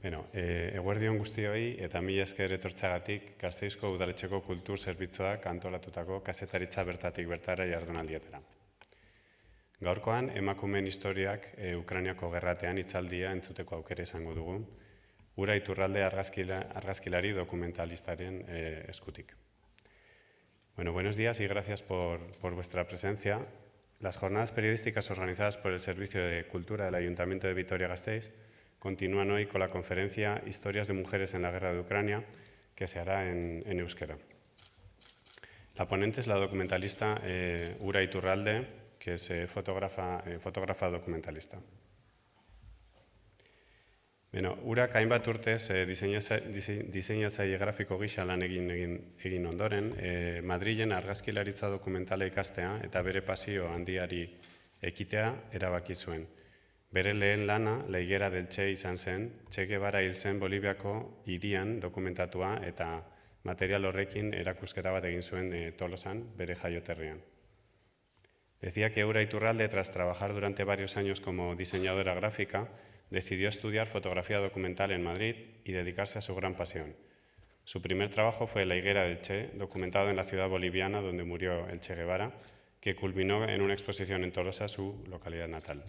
Bueno, e, eguerdi hon guztioi eta mila esker etortzagatik Gazteizko Udaletxeko Kultur Zerbitzuak antolatutako kasetaritza bertatik bertara jardunaldietara. Gaurkoan, emakumeen historiak e, Ukrainiako gerratean itzaldia entzuteko aukere izango dugu, ura iturralde argazkila, argazkilari dokumentalistaren e, eskutik. Bueno, buenos días y gracias por, por vuestra presencia. Las jornadas periodísticas organizadas por el Servicio de Cultura del Ayuntamiento de Vitoria-Gasteiz continúan hoy con la conferencia Historias de Mujeres en la Guerra de Ucrania, que se hará en, euskera. La ponente es la documentalista eh, Ura Iturralde, que es eh, fotógrafa, eh, fotógrafa, documentalista. bueno ura hainbat urtez gráfico, eh, diseinatzaile grafiko gisa lan egin, egin, egin ondoren, e, Madrilen argazkilaritza dokumentala ikastea eta bere pasio handiari ekitea erabaki zuen. Bere leen lana higuera del Che y zen, Che Guevara hil zen Bolibiako irian dokumentatua eta material horrekin era bat egin zuen e, Tolosan, bere jaioterrian. Decía que Eura Iturralde, tras trabajar durante varios años como diseñadora gráfica, decidió estudiar fotografía documental en Madrid y dedicarse a su gran pasión. Su primer trabajo fue La higuera del Che, documentado en la ciudad boliviana donde murió el Che Guevara, que culminó en una exposición en Tolosa, su localidad natal.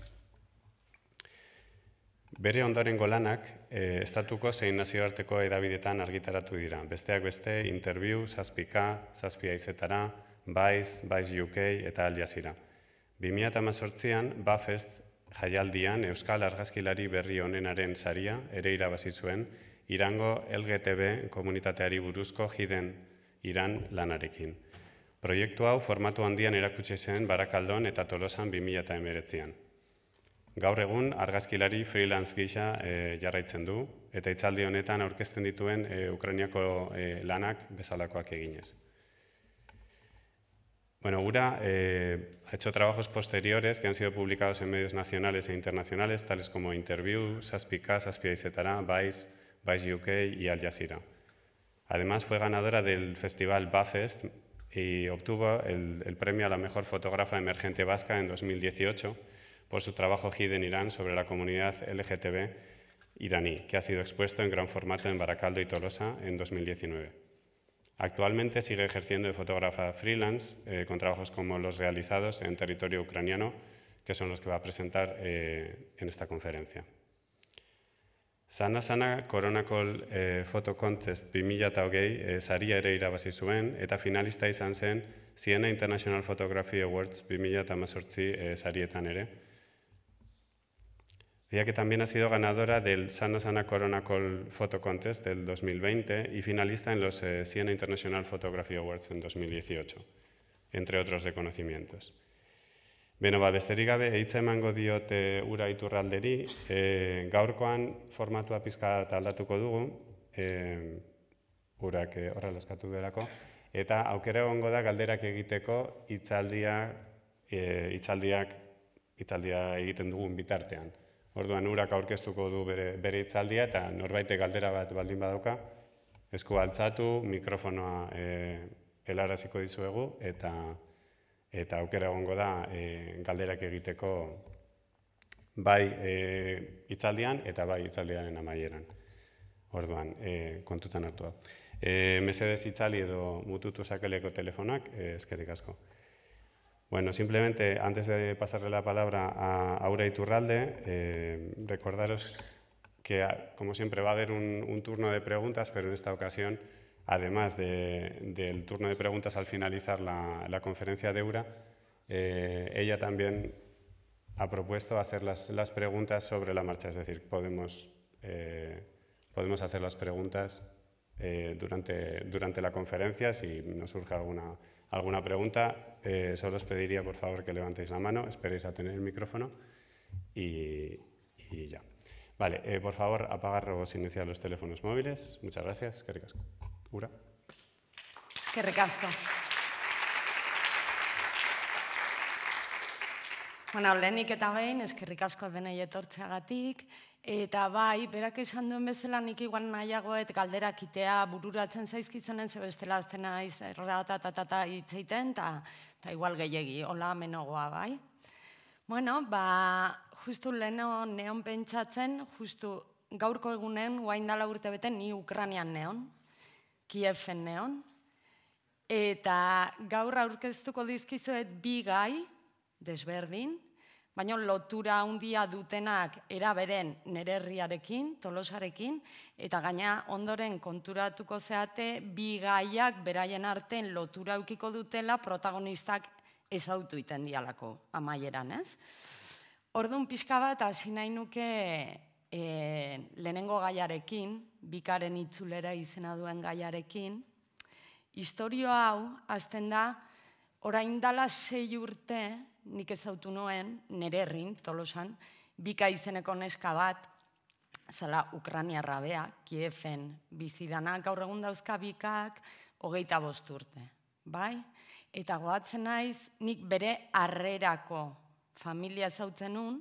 Bere ondoren golanak, eh, estatuko zein nazioarteko edabidetan argitaratu dira. Besteak beste, interviu, zazpika, zazpia izetara, baiz, baiz UK eta aldiazira. 2018 an Bafest jaialdian Euskal Argazkilari berri honenaren saria ere irabazi zuen, irango LGTB komunitateari buruzko jiden iran lanarekin. Proiektu hau formatu handian erakutsi zen Barakaldon eta Tolosan 2019 an Gaur egun argazkilari freelance gisa e, jarraitzen du eta hitzaldi honetan aurkezten dituen eh, eh, lanak bezalakoak eginez. Bueno, URA ha hecho trabajos posteriores que han sido publicados en medios nacionales e internacionales, tales como Interview, Saspika, Saspia y Zetara, Vice, Vice UK y Al Jazeera. Además, fue ganadora del festival Bafest y obtuvo el, el premio a la mejor fotógrafa emergente vasca en 2018 por su trabajo Hidden Irán sobre la comunidad LGTB iraní, que ha sido expuesto en gran formato en Baracaldo y Tolosa en 2019. Actualmente sigue ejerciendo de fotógrafa freelance eh, con trabajos como los realizados en territorio ucraniano, que son los que va a presentar eh, en esta conferencia. Sana sana koronakol e, eh, foto contest 2008 e, saria ere irabazi zuen eta finalista izan zen Siena International Photography Awards 2018 e, sarietan ere. Decía que también ha sido ganadora del Sano Sana Corona Call Photo Contest del 2020 y finalista en los eh, Siena International Photography Awards en 2018, entre otros reconocimientos. Beno, ba, besterik gabe, hitz emango diot ura iturralderi, eh, gaurkoan formatua pizka taldatuko dugu, e, urak e, eskatu eta aukera egongo da galderak egiteko hitzaldia, hitzaldiak, egiten dugun bitartean. Orduan urak aurkeztuko du bere bere hitzaldia eta norbaite galdera bat baldin badauka, esku altzatu, mikrofonoa eh, helaraziko dizuegu eta eta aukera egongo da eh, galderak egiteko bai eh, hitzaldian itzaldian eta bai itzaldiaren amaieran. Orduan, kontutan hartu da. E, mesedes itzali edo mututu sakeleko telefonak, e, eskerrik asko. Bueno, simplemente antes de pasarle la palabra a Aura Iturralde, eh, recordaros que, ah, como siempre, va a haber un, turno de preguntas, pero en esta ocasión, además del turno de preguntas al finalizar la, conferencia de Aura, eh, ella también ha propuesto hacer las, preguntas sobre la marcha, es decir, podemos, eh, podemos hacer las preguntas durante, durante la conferencia si nos surge alguna alguna pregunta, eh, solo os pediría por favor que levantéis la mano, esperéis a tener el micrófono y, ya. Vale, eh, por favor, apagar o iniciar los teléfonos móviles. Muchas gracias. Que recasco. Ura. Es que recasco. Bueno, lehenik eta behin, eskerrik asko denei etortzeagatik, Eta bai, berak esan duen bezala nik iguan nahiago, et galdera kitea bururatzen zaizkizunen, zebestela aztena izerra eh, eta eta ta ta igual gehiegi hola menogoa bai. Bueno, ba, justu leno neon pentsatzen, justu gaurko egunen, guain dala urte beten, ni Ukranian neon, Kiefen neon, eta gaur aurkeztuko dizkizuet bi gai, desberdin, baina lotura handia dutenak eraberen nere tolosarekin, eta gaina ondoren konturatuko zeate bi gaiak beraien arten lotura eukiko dutela protagonistak ezautu iten dialako amaieran, ez? Orduan pixka bat hasi nahi nuke eh, lehenengo gaiarekin, bikaren itzulera izena duen gaiarekin, historio hau azten da orain dala sei urte nik ezautu noen, nere errin, tolosan, bika izeneko neska bat, zela Ukrania rabea, Kiefen bizidana, gaur egun dauzka bikak, hogeita bost urte, bai? Eta goatzen naiz, nik bere arrerako familia zautzen nun,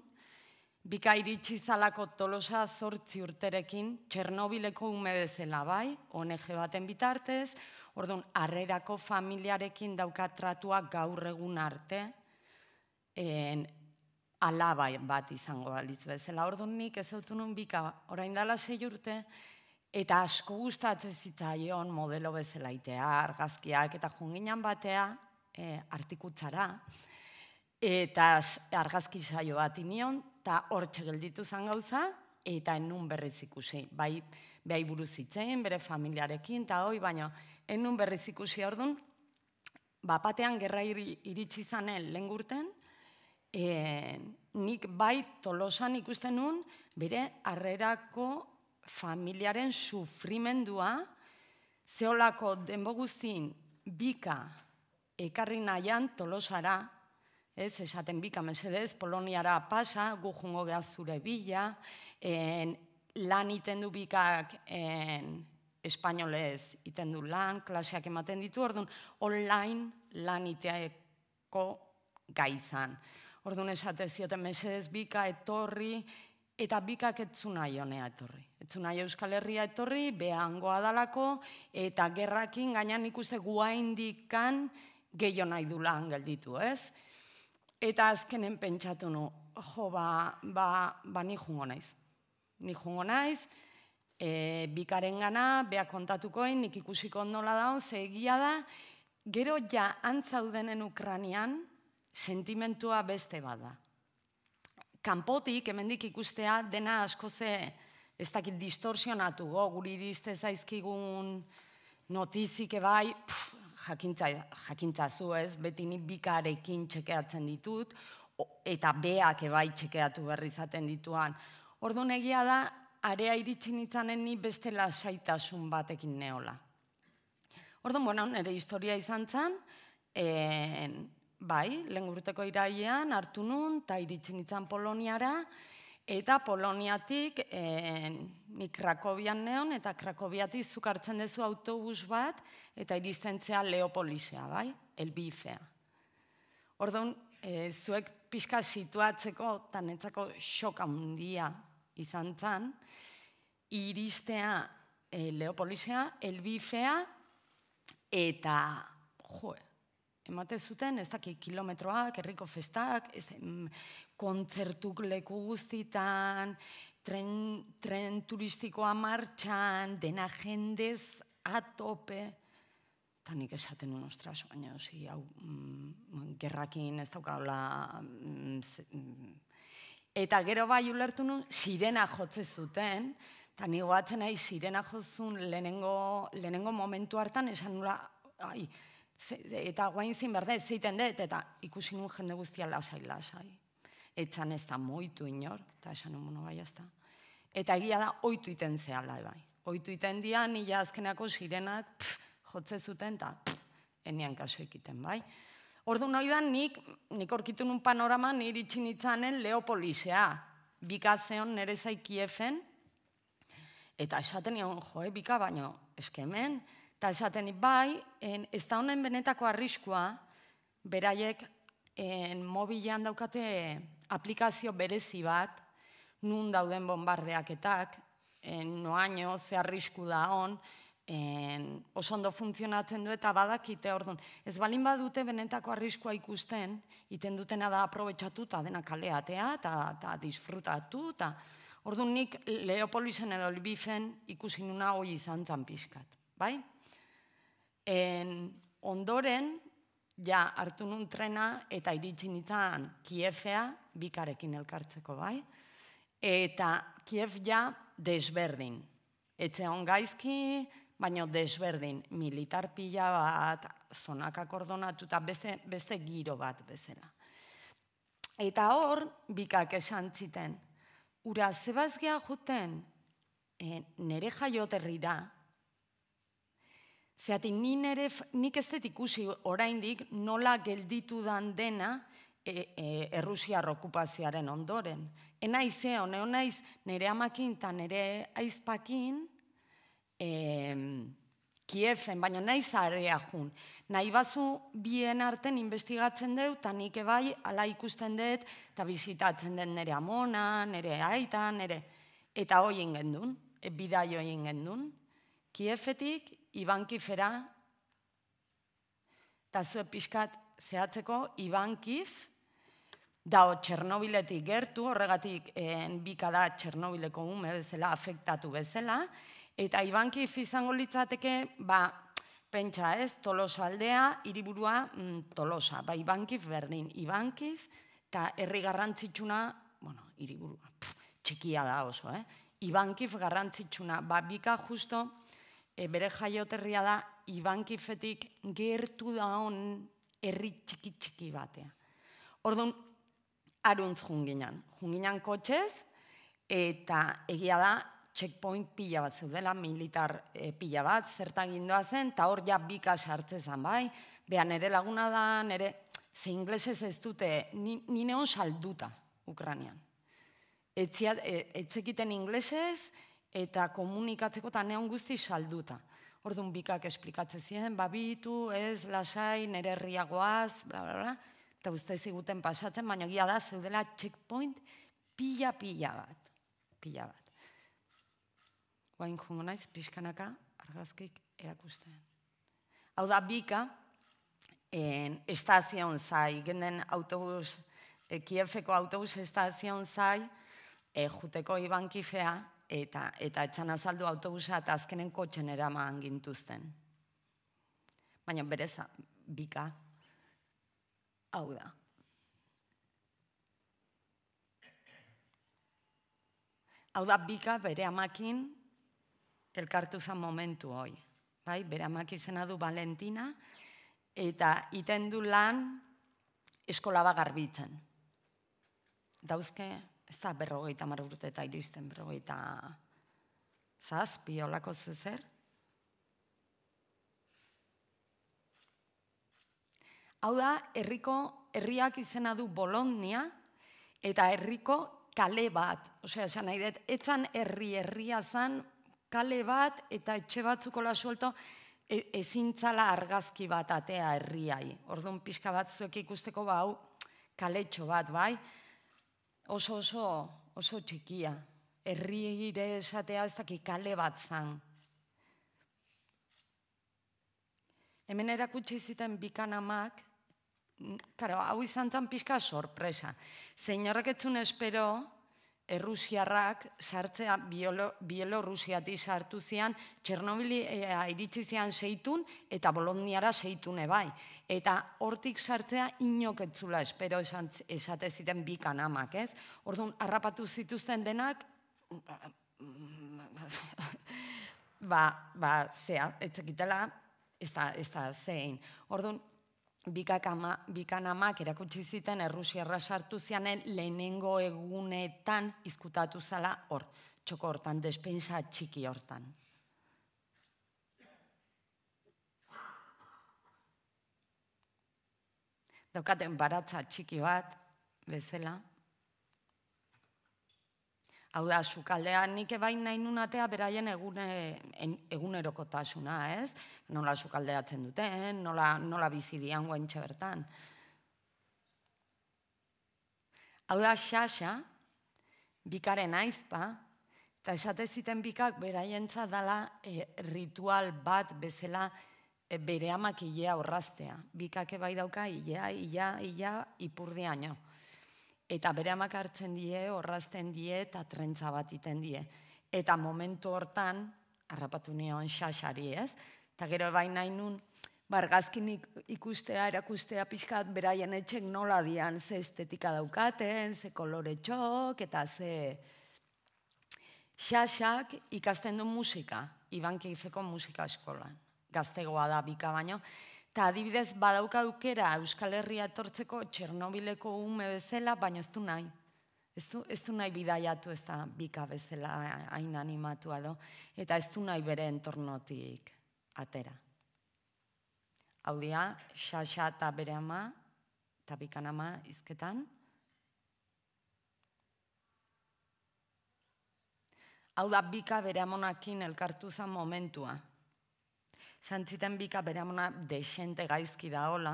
bika iritsi zalako tolosa zortzi urterekin, Txernobileko ume bezala, bai? ONG baten bitartez, orduan, arrerako familiarekin daukatratuak gaur egun arte, en, alaba bat izango balitz bezala. Ordu nik ez nun bika, orain dala sei urte, eta asko gustatzen zitzaion modelo bezala itea, argazkiak, eta junginan batea e, artikutzara, eta argazki saio bat inion, eta hor txegelditu zan gauza, eta enun berriz ikusi. Bai, behai buruz bere familiarekin, eta hoi, baina enun berriz ikusi ordun, bapatean gerra iritsi zanen lengurten, nik bai tolosan ikusten nun, bere arrerako familiaren sufrimendua, zeolako denbo bika ekarri nahian tolosara, ez, esaten bika mesedez, Poloniara pasa, gu jungo zure bila, lan iten du bikak en, espainolez iten du lan, klaseak ematen ditu, orduan, online lan iteaeko gaizan. Orduan esate zioten mesedez bika etorri, eta bikak etzu nahi honea etorri. Etzu nahi Euskal Herria etorri, behangoa dalako, eta gerrakin gainan ikuste guaindikan gehiago nahi dula gelditu ez? Eta azkenen pentsatu nu, jo, ba, ba, ba ni jungo naiz. Ni jungo naiz, e, bikaren gana, beha kontatukoin, nik ikusiko ondola daun, zegia da, gero ja antzaudenen Ukranian, sentimentua beste bada. Kanpotik, hemendik ikustea, dena asko ze, ez dakit distorsionatu go, oh, guri iriste zaizkigun notizik ebai, pff, jakintza, jakintza zu ez, beti ni bikarekin txekeatzen ditut, eta beak ebai txekeatu berri zaten dituan. Ordu negia da, area iritsi nitzanen ni beste lasaitasun batekin neola. Orduan, bueno, nire historia izan zen, eh, Bai, lehen irailean hartu nun, eta iritsi nintzen Poloniara, eta Poloniatik e, nik Krakobian neon, eta Krakobiatik zukartzen duzu autobus bat, eta iristen zea Leopolisea, bai, elbifea. Orduan, eh, zuek pixka situatzeko, eta netzako xoka mundia izan zan, iristea e, Leopolisea, elbifea, eta joe, emate zuten, ez kilometroak, herriko festak, ez, mm, kontzertuk leku guztitan, tren, tren turistikoa martxan, dena jendez atope, eta nik esaten un ostraso, baina hau mm, gerrakin ez daukagola... Mm, mm, eta gero bai ulertu nun, sirena jotze zuten, eta nigoatzen nahi sirena jotzun lehenengo, lehenengo momentu hartan, esan nula, ai, eta guain zin berde, zeiten dut, eta ikusi nuen jende guztia lasai, lasai. Etzan ez da moitu inor, eta esan nuen bai ez da. Eta egia da, oitu iten zehala, bai. Oitu iten nila azkenako sirenak, pff, jotze zuten, eta enian kaso ekiten, bai. Ordu nahi da, nik, nik orkitu nun panorama, niri txinitzanen Leopolisea. Bikazeon nere zaikiefen, eta esaten nion, joe, eh, bika, baino, eskemen, Eta esaten bai, en, ez da honen benetako arriskua, beraiek en, mobilean daukate aplikazio berezi bat, nun dauden bombardeaketak, en, noaino, ze arrisku da hon, en, oso ondo funtzionatzen du eta badakite orduan. Ez balin badute benetako arriskua ikusten, iten dutena da aprobetsatuta dena kaleatea eta disfrutatu. Ta. Orduan nik Leopolisen edo Lbifen ikusinuna hoi izan zan piskat.? Bai? en ondoren ja hartu nun trena eta iritsi nitzan Kiefea bikarekin elkartzeko bai eta Kiev ja desberdin etxe ongaizki, gaizki baino desberdin militar pila bat zonak akordonatuta beste beste giro bat bezala eta hor bikak esan esantziten ura zebazgia joten e, nere Zeratik, nik ez dut ikusi oraindik nola gelditudan dena e, e, okupazioaren ondoren. Ena ize, eh, hone naiz nire amakin eta nire aizpakin e, kiefen, baina nahi zarea jun. Nahi bazu bien arten investigatzen dugu, eta nik ebai ala ikusten dut, eta bizitatzen den nire amona, nire aita, nire... Eta hoi ingen duen, e, bidai hoi ingen Kiefetik ibankifera, eta zue pixkat zehatzeko, ibankif, dao Txernobiletik gertu, horregatik en, eh, bika da Txernobileko ume bezala, afektatu bezala, eta Ivankif izango litzateke, ba, pentsa ez, tolosa aldea, hiriburua mm, tolosa, ba, ibankif berdin, ibankif, eta herri garrantzitsuna, bueno, iriburua, txikia da oso, eh? Ibankif garrantzitsuna, ba, bika justo, Eh, bere jaioterria da Ibankifetik gertu da on herri txiki txiki batea. Orduan, aruntz junginan. Junginan kotxez, eta egia da, checkpoint pila bat zeudela, militar eh, pila bat, zertagin zen, eta hor ja bika sartzezan, bai? Beha, nere laguna da, nere, ze inglesez ez dute, ni, hon salduta, Ukranian. etzekiten eh, inglesez, eta komunikatzeko eta neon guzti salduta. Orduan bikak esplikatzen ziren, babitu, ez, lasai, nere herriagoaz, bla, bla, bla. Eta uste ziguten pasatzen, baina gila da, zeudela checkpoint pila, pila bat. Pila bat. Guain jungo naiz, pixkanaka, argazkik erakusten. Hau da, bika, en, estazion zai, genden autobus, e, autobus estazion zai, e, eh, juteko ibankifea, eta eta etxan azaldu autobusa eta azkenen kotxen eramaan gintuzten. Baina bereza, bika, hau da. Hau da bika bere amakin elkartu zan momentu hoi. Bai, bere amak izena du Valentina eta iten du lan eskola bagarbitzen. Dauzke, ez da berrogeita mar urte eta iristen berrogeita zazpi olako zezer. Hau da, herriko, herriak izena du Bolonia eta herriko kale bat. Osea, esan nahi dut, etzan herri herria zan kale bat eta etxe batzukola suelto e, ezintzala argazki bat atea herriai. Orduan pixka bat zuek ikusteko ba, hau kaletxo bat, bai? oso oso oso txikia. Herri ere esatea ez dakik kale bat zan. Hemen erakutsi ziten bikan amak, karo, hau izan zan pixka sorpresa. Zein horrek espero, errusiarrak sartzea Bielorrusiatik Bielo sartu zian, Txernobili iritsi zian seitun eta Boloniara seitune bai. Eta hortik sartzea inoketzula espero esan, esate ziten bi kanamak, ez? Orduan, harrapatu zituzten denak, ba, ba, zea, ez ez da zein. Orduan, bikan amak erakutsi ziten Errusia sartu zianen lehenengo egunetan izkutatu zala hor, txoko hortan, despensa txiki hortan. Daukaten baratza txiki bat, bezala. Hau da, sukaldean nik ebain nahi nunatea beraien egune, egunerokotasuna, ez? Nola sukaldeatzen duten, nola, nola bizidian guen bertan. Hau da, xaxa, bikaren aizpa, eta esate ziten bikak beraien txadala e, ritual bat bezala e, bere amak horraztea. Bikake bai dauka, ilea, ilea, ilea, ipurdiaino eta bere amak hartzen die, horrazten die, eta trentza bat iten die. Eta momentu hortan, harrapatu nion xaxari ez, eta gero bain nahi nun, bargazkin ikustea, erakustea pixkat, beraien etxek nola dian, ze estetika daukaten, ze kolore txok, eta ze... Xaxak ikasten du musika, Iban Keifeko musika eskolan. Gaztegoa da bika baino, eta adibidez badauka dukera Euskal Herria etortzeko Txernobileko ume bezala, baina ez du nahi. Ez du, ez du nahi bidaiatu ez da bika bezala eh, hain animatua do, eta ez du nahi bere entornotik atera. Hau dia, xaxa eta bere ama, eta bikan ama izketan. Hau da, bika bere amonakin elkartu zen momentua santziten bika bere amona desente gaizki da hola.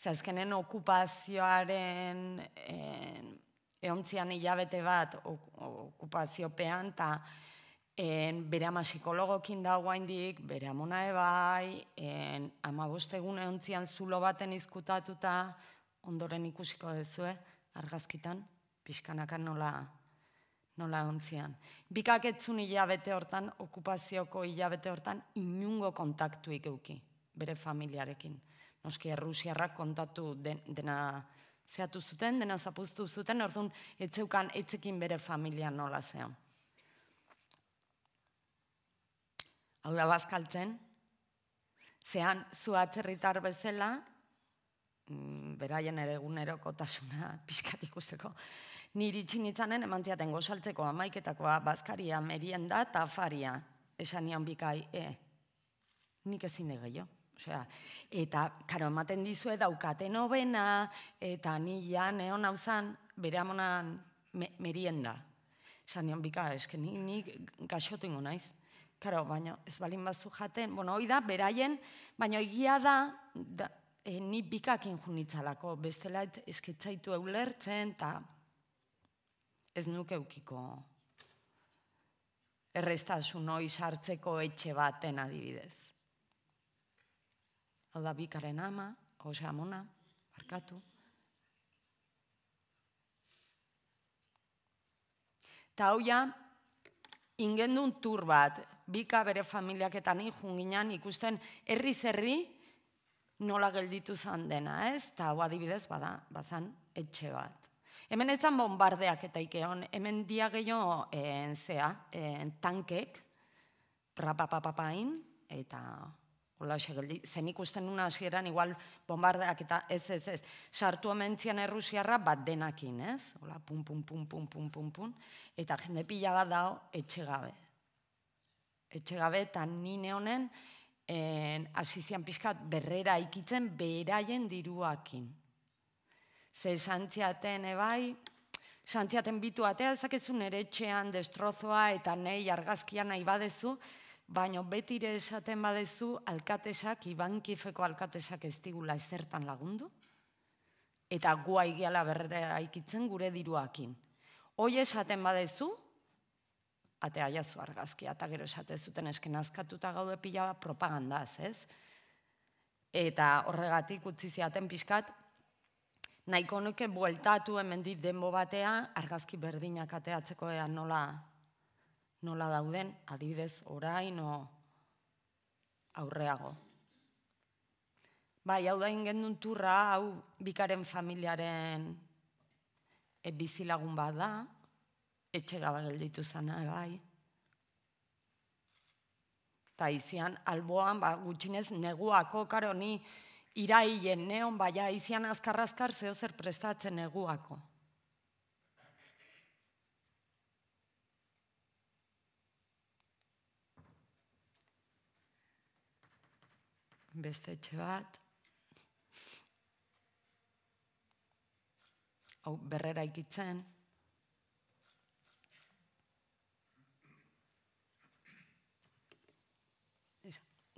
Ze azkenen okupazioaren eh eontzian hilabete bat okupaziopean, eta en, bere ama psikologokin da bere ebai, en, ama bostegun eontzian zulo baten izkutatuta, ondoren ikusiko dezue, argazkitan, pixkanakan nola nola ontzian. Bikaketzun hilabete hortan, okupazioko hilabete hortan, inungo kontaktu ikuki bere familiarekin. Noski, Errusiarrak kontatu dena zehatu zuten, dena zapuztu zuten, orduan, etzeukan, etzekin bere familia nola zehon. Hau da, bazkaltzen, zehan, zuatzerritar bezala, Mm, beraien ere eguneroko tasuna pizkat ikusteko. Niri txinitzanen emantziaten gozaltzeko amaiketakoa bazkaria merienda eta afaria. Esan nian bikai, e, nik ezin dugu jo. Osea, eta, karo, ematen dizue daukate nobena, eta ni ja neon hau zan, bere amonan merienda. Esan nian bikai, esken nik, gaxotu ingo naiz. Karo, baina ez balin bazu jaten, bueno, hoi da, beraien, baina egia da, e, ni bikakin junitzalako, bestela eskitzaitu eulertzen, eta ez nuke eukiko erreztasun hori sartzeko etxe baten adibidez. Hau da bikaren ama, jose amona, markatu. Ta hau ja, ingendun tur bat, bika bere familiaketan ikusten, erri zerri, nola gelditu zan dena, ez? Ta hau adibidez bada, bazan etxe bat. Hemen ezan bombardeak eta ikeon, hemen dia gehiago, eh, zea, en eh, tankek, prapapapapain, eta hola segeldi, zen ikusten nuna hasieran igual bombardeak eta ez ez ez, sartu errusiarra bat denakin, ez? Hola, pum, pum, pum, pum, pum, pum, pum, eta jende pila bat dao etxe gabe. Etxe gabe eta nine honen, en, asizian pixkat berrera ikitzen beheraien diruakin. Ze santziaten ebai, eh, santziaten bitu atea ezakezun ere destrozoa eta nei argazkia nahi badezu, baino betire esaten badezu alkatesak, ibankifeko alkatesak ez digula ezertan lagundu, eta guai igiala berrera ikitzen gure diruakin. Hoi esaten badezu, atea jazu argazkia, eta gero esate zuten esken azkatuta gaude pila bat propagandaz, ez? Eta horregatik utzi ziaten pixkat, nahiko nuke bueltatu hemendik denbo batea, argazki berdinak ateatzeko ea nola, nola dauden, adibidez, orain o aurreago. Bai, hau da ingendun turra, hau bikaren familiaren e, bizilagun bat da, etxe gaba gelditu zana, eh, bai. Ta izian, alboan, ba, gutxinez, neguako, karo, ni irailen neon, baina izian azkarrazkar zeo zer prestatzen neguako. Beste etxe bat. Hau, berrera ikitzen.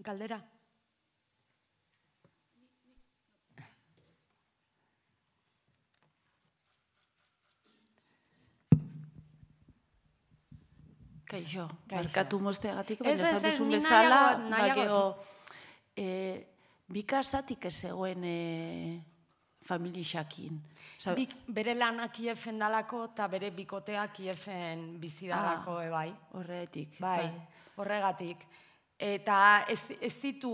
Kaldera. Kaixo, markatu mozteagatik, baina esan duzun bezala, bakeo, Bika bikazatik ez zegoen e, xakin. Bik, bere lanak iefen dalako eta bere bikoteak iefen bizidalako, ah, bai. Eh, ebai. Horretik. bai. horregatik. Bai, bai eta ez, ez ditu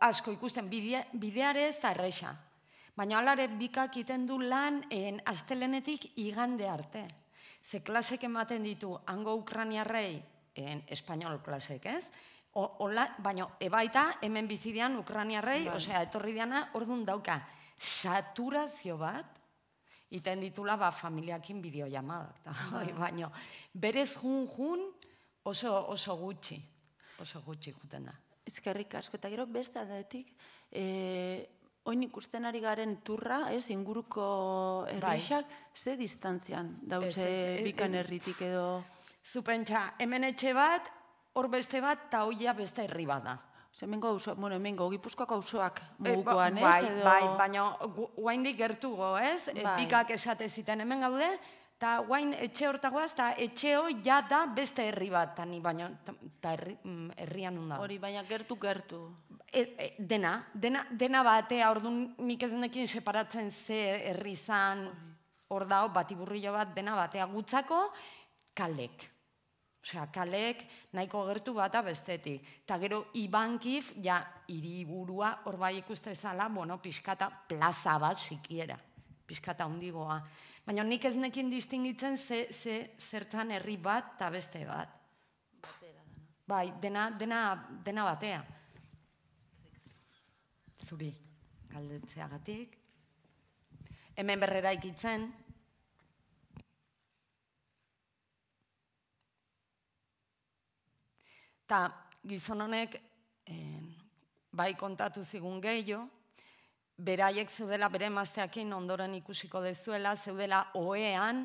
asko ikusten bideare ez da Baina alare bikak iten du lan astelenetik igande arte. Ze klasek ematen ditu hango ukraniarrei, en espanol klasek ez, baina ebaita hemen bizidean ukraniarrei, bai. osea, etorri diana, orduan dauka, saturazio bat, Iten ditula, ba, familiakin bideo jamadak, bai. baina berez jun-jun oso, oso gutxi oso gutxi juten da. Ezkerrik asko, eta gero beste adetik, e, eh, oin ikusten ari garen turra, ez, inguruko erreixak, bai. ze distantzian dauze bikan erritik edo... Zupentsa, hemen etxe bat, hor beste bat, eta hoia beste herri bat da. Zemengo auzo, bueno, hemengo Gipuzkoako auzoak eh, ba, mugukoan, ez? Bai, bai, baina guaindik gertugo, ez? Eh, bai. Bikak esate hemen gaude, Ta guain etxe hortagoaz, eta etxe hori ja da beste herri bat, ta ni baina, ta herri, mm, herrian Hori, baina gertu, gertu. E, e dena, dena, dena bate, ordun nik ez denekin separatzen ze herri zan, hor da, bat bat, dena batea gutzako, kalek. Osea, kalek nahiko gertu bata bestetik. Ta gero, ibankif, ja, hiriburua hor bai ikustezala, bueno, pixkata plaza bat sikiera. Pixkata hundigoa. Baina nik ez nekin distingitzen ze, ze zertan herri bat eta beste bat. Bai, dena, dena, dena batea. Zuri, galdetzeagatik. Hemen berrera ikitzen. Ta, gizon honek, eh, bai kontatu zigun gehiago, beraiek zeudela bere mazteakin ondoren ikusiko dezuela, zeudela oean,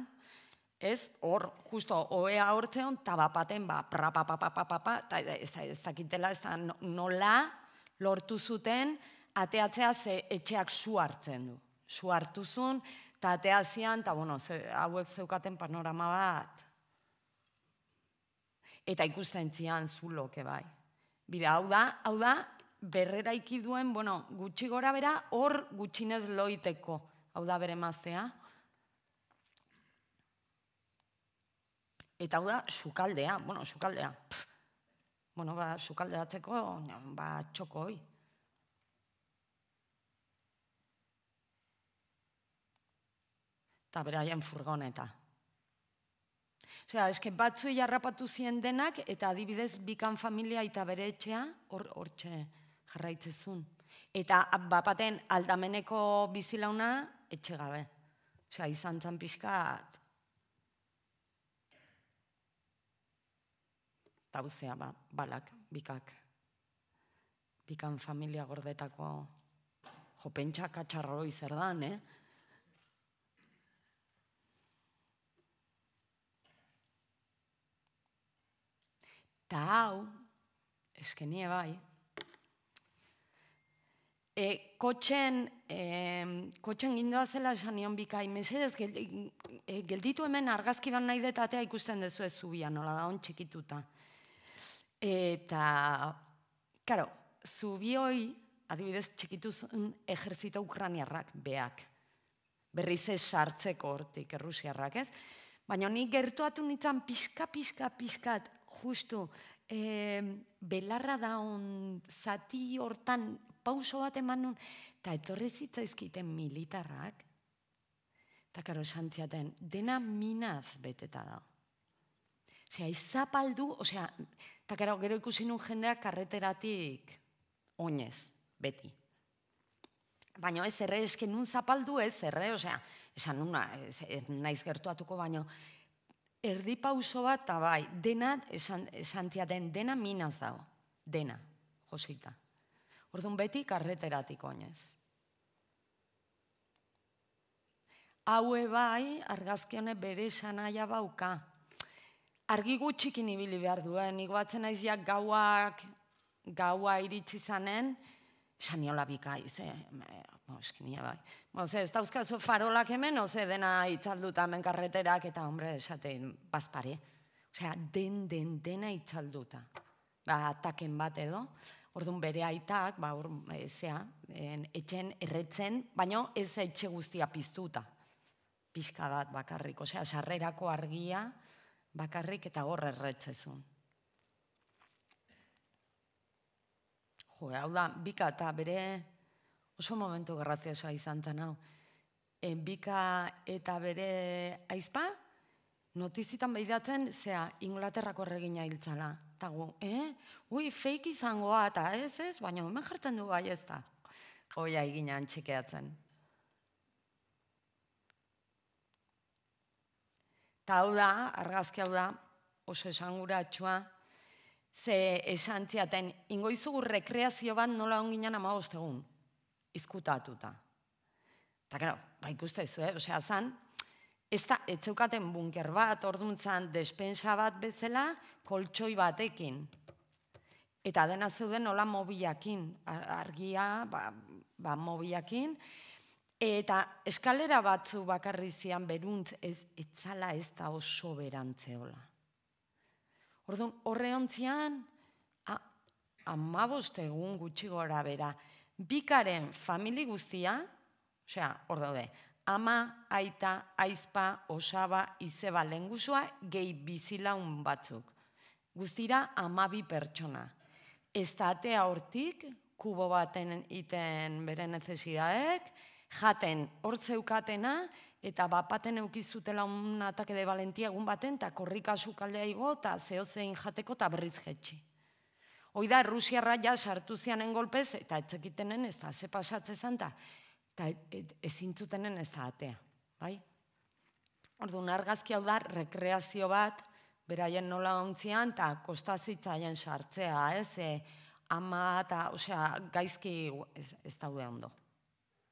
ez, hor, justo oea hortzeon, tabapaten, ba, pra pa pa pa ez da, ez da, ez nola, lortu zuten, ateatzea ze etxeak zu hartzen du, Zu hartuzun, eta ateazian, eta, bueno, ze hauek zeukaten panorama bat, eta ikusten zian zuloke bai. Bide, hau da, hau da, berrera ikiduen, bueno, gutxi gora bera, hor gutxinez loiteko. Hau da bere maztea. Eta hau da, sukaldea, bueno, sukaldea. Bueno, ba, sukaldeatzeko, ba, txoko hoi. Eta bera furgoneta. Osea, eske batzu jarrapatu zien denak, eta adibidez bikan familia eta bere etxea, hor txea jarraitzezun. Eta bapaten aldameneko bizilauna etxe gabe. Osea, izan zan pixkat. Tauzea, ba, balak, bikak. Bikan familia gordetako jopentsa katxarroi zer dan, eh? Ta hau, eskenie bai, e, eh, kotxen, kotxen gindoa zela esan nion bikai, mesedez eh, gelditu hemen argazki bat nahi detatea ikusten dezu ez zubia, nola da on, txikituta. Eta, karo, zubioi, adibidez txikitu zuen ukraniarrak, beak. Berriz sartzeko hortik errusiarrak, ez? Baina nik gertuatu nintzen pixka, pixka, pixkat, justu, belarra da on zati hortan pauso bat eman nun, eta etorri zitzaizkiten militarrak, eta karo santziaten, dena minaz beteta da. Osea, izapaldu, osea, eta karo gero ikusi nun jendeak karreteratik oinez, beti. Baina ez erre esken nun zapaldu ez erre, osea, esan nuna, ez, naiz gertuatuko baino, erdi pauso bat, eta bai, dena, esan, dena minaz dago, dena, josita. Orduan beti karreteratik oinez. Haue bai, argazki honek bere sanaia bauka. Argi gutxikin ibili behar duen, igoatzen naiz ja gauak, gaua iritsi zanen, saniola bikaiz, eh? bai. Oze, ez dauzkazu farolak hemen, oze, dena itzalduta hemen karreterak, eta hombre, esaten, bazpare. Osea, den, den, dena itzalduta. Ba, ataken bat edo. Orduan bere aitak, ba, or, eh, en, etxen, erretzen, baina ez etxe guztia piztuta. Pixka bat bakarrik, osea, sarrerako argia bakarrik eta hor erretzezun. Jo, hau da, bika eta bere oso momentu osoa izan zen hau. En bika eta bere aizpa, notizitan behidatzen, zea, Inglaterrako erregina hiltzala eta gu, eh? Ui, fake izangoa, eta ez ez, baina hemen jartzen du bai ez da. Oia egin txikeatzen. Ta hau da, argazki hau da, oso esan gura ze esan ingoizugu rekreazio bat nola onginan ama egun, izkutatuta. Eta gara, ba ikuste zu, eh? osea, zan, ez da, ez bunker bat, orduntzan despensa bat bezala, koltsoi batekin. Eta dena zeuden nola mobiakin, argia, ba, ba mobiakin. Eta eskalera batzu bakarrizian zian beruntz, ez, ez ez da oso berantzeola. Orduan, horre ontzian, egun gutxi gora bera, bikaren famili guztia, Osea, hor daude, ama, aita, aizpa, osaba, izeba, lengusua, gehi bizilaun batzuk. Guztira bi pertsona. Ez da atea hortik, kubo baten iten bere nezesidaek, jaten hortzeukatena zeukatena, eta bapaten eukizutela un atake de valentia egun baten, eta korrika sukaldea igo, eta zehozein jateko, eta berriz jetxi. Hoi da, Rusia arraia sartu zianen golpez, eta etzekitenen ez da, ze pasatze eta ezintzutenen ez bai? Ordu, argazki hau da, rekreazio bat, beraien nola ontzian, eta kostazitzaien sartzea, ez? E, ama eta, osea, gaizki ez, daude ondo.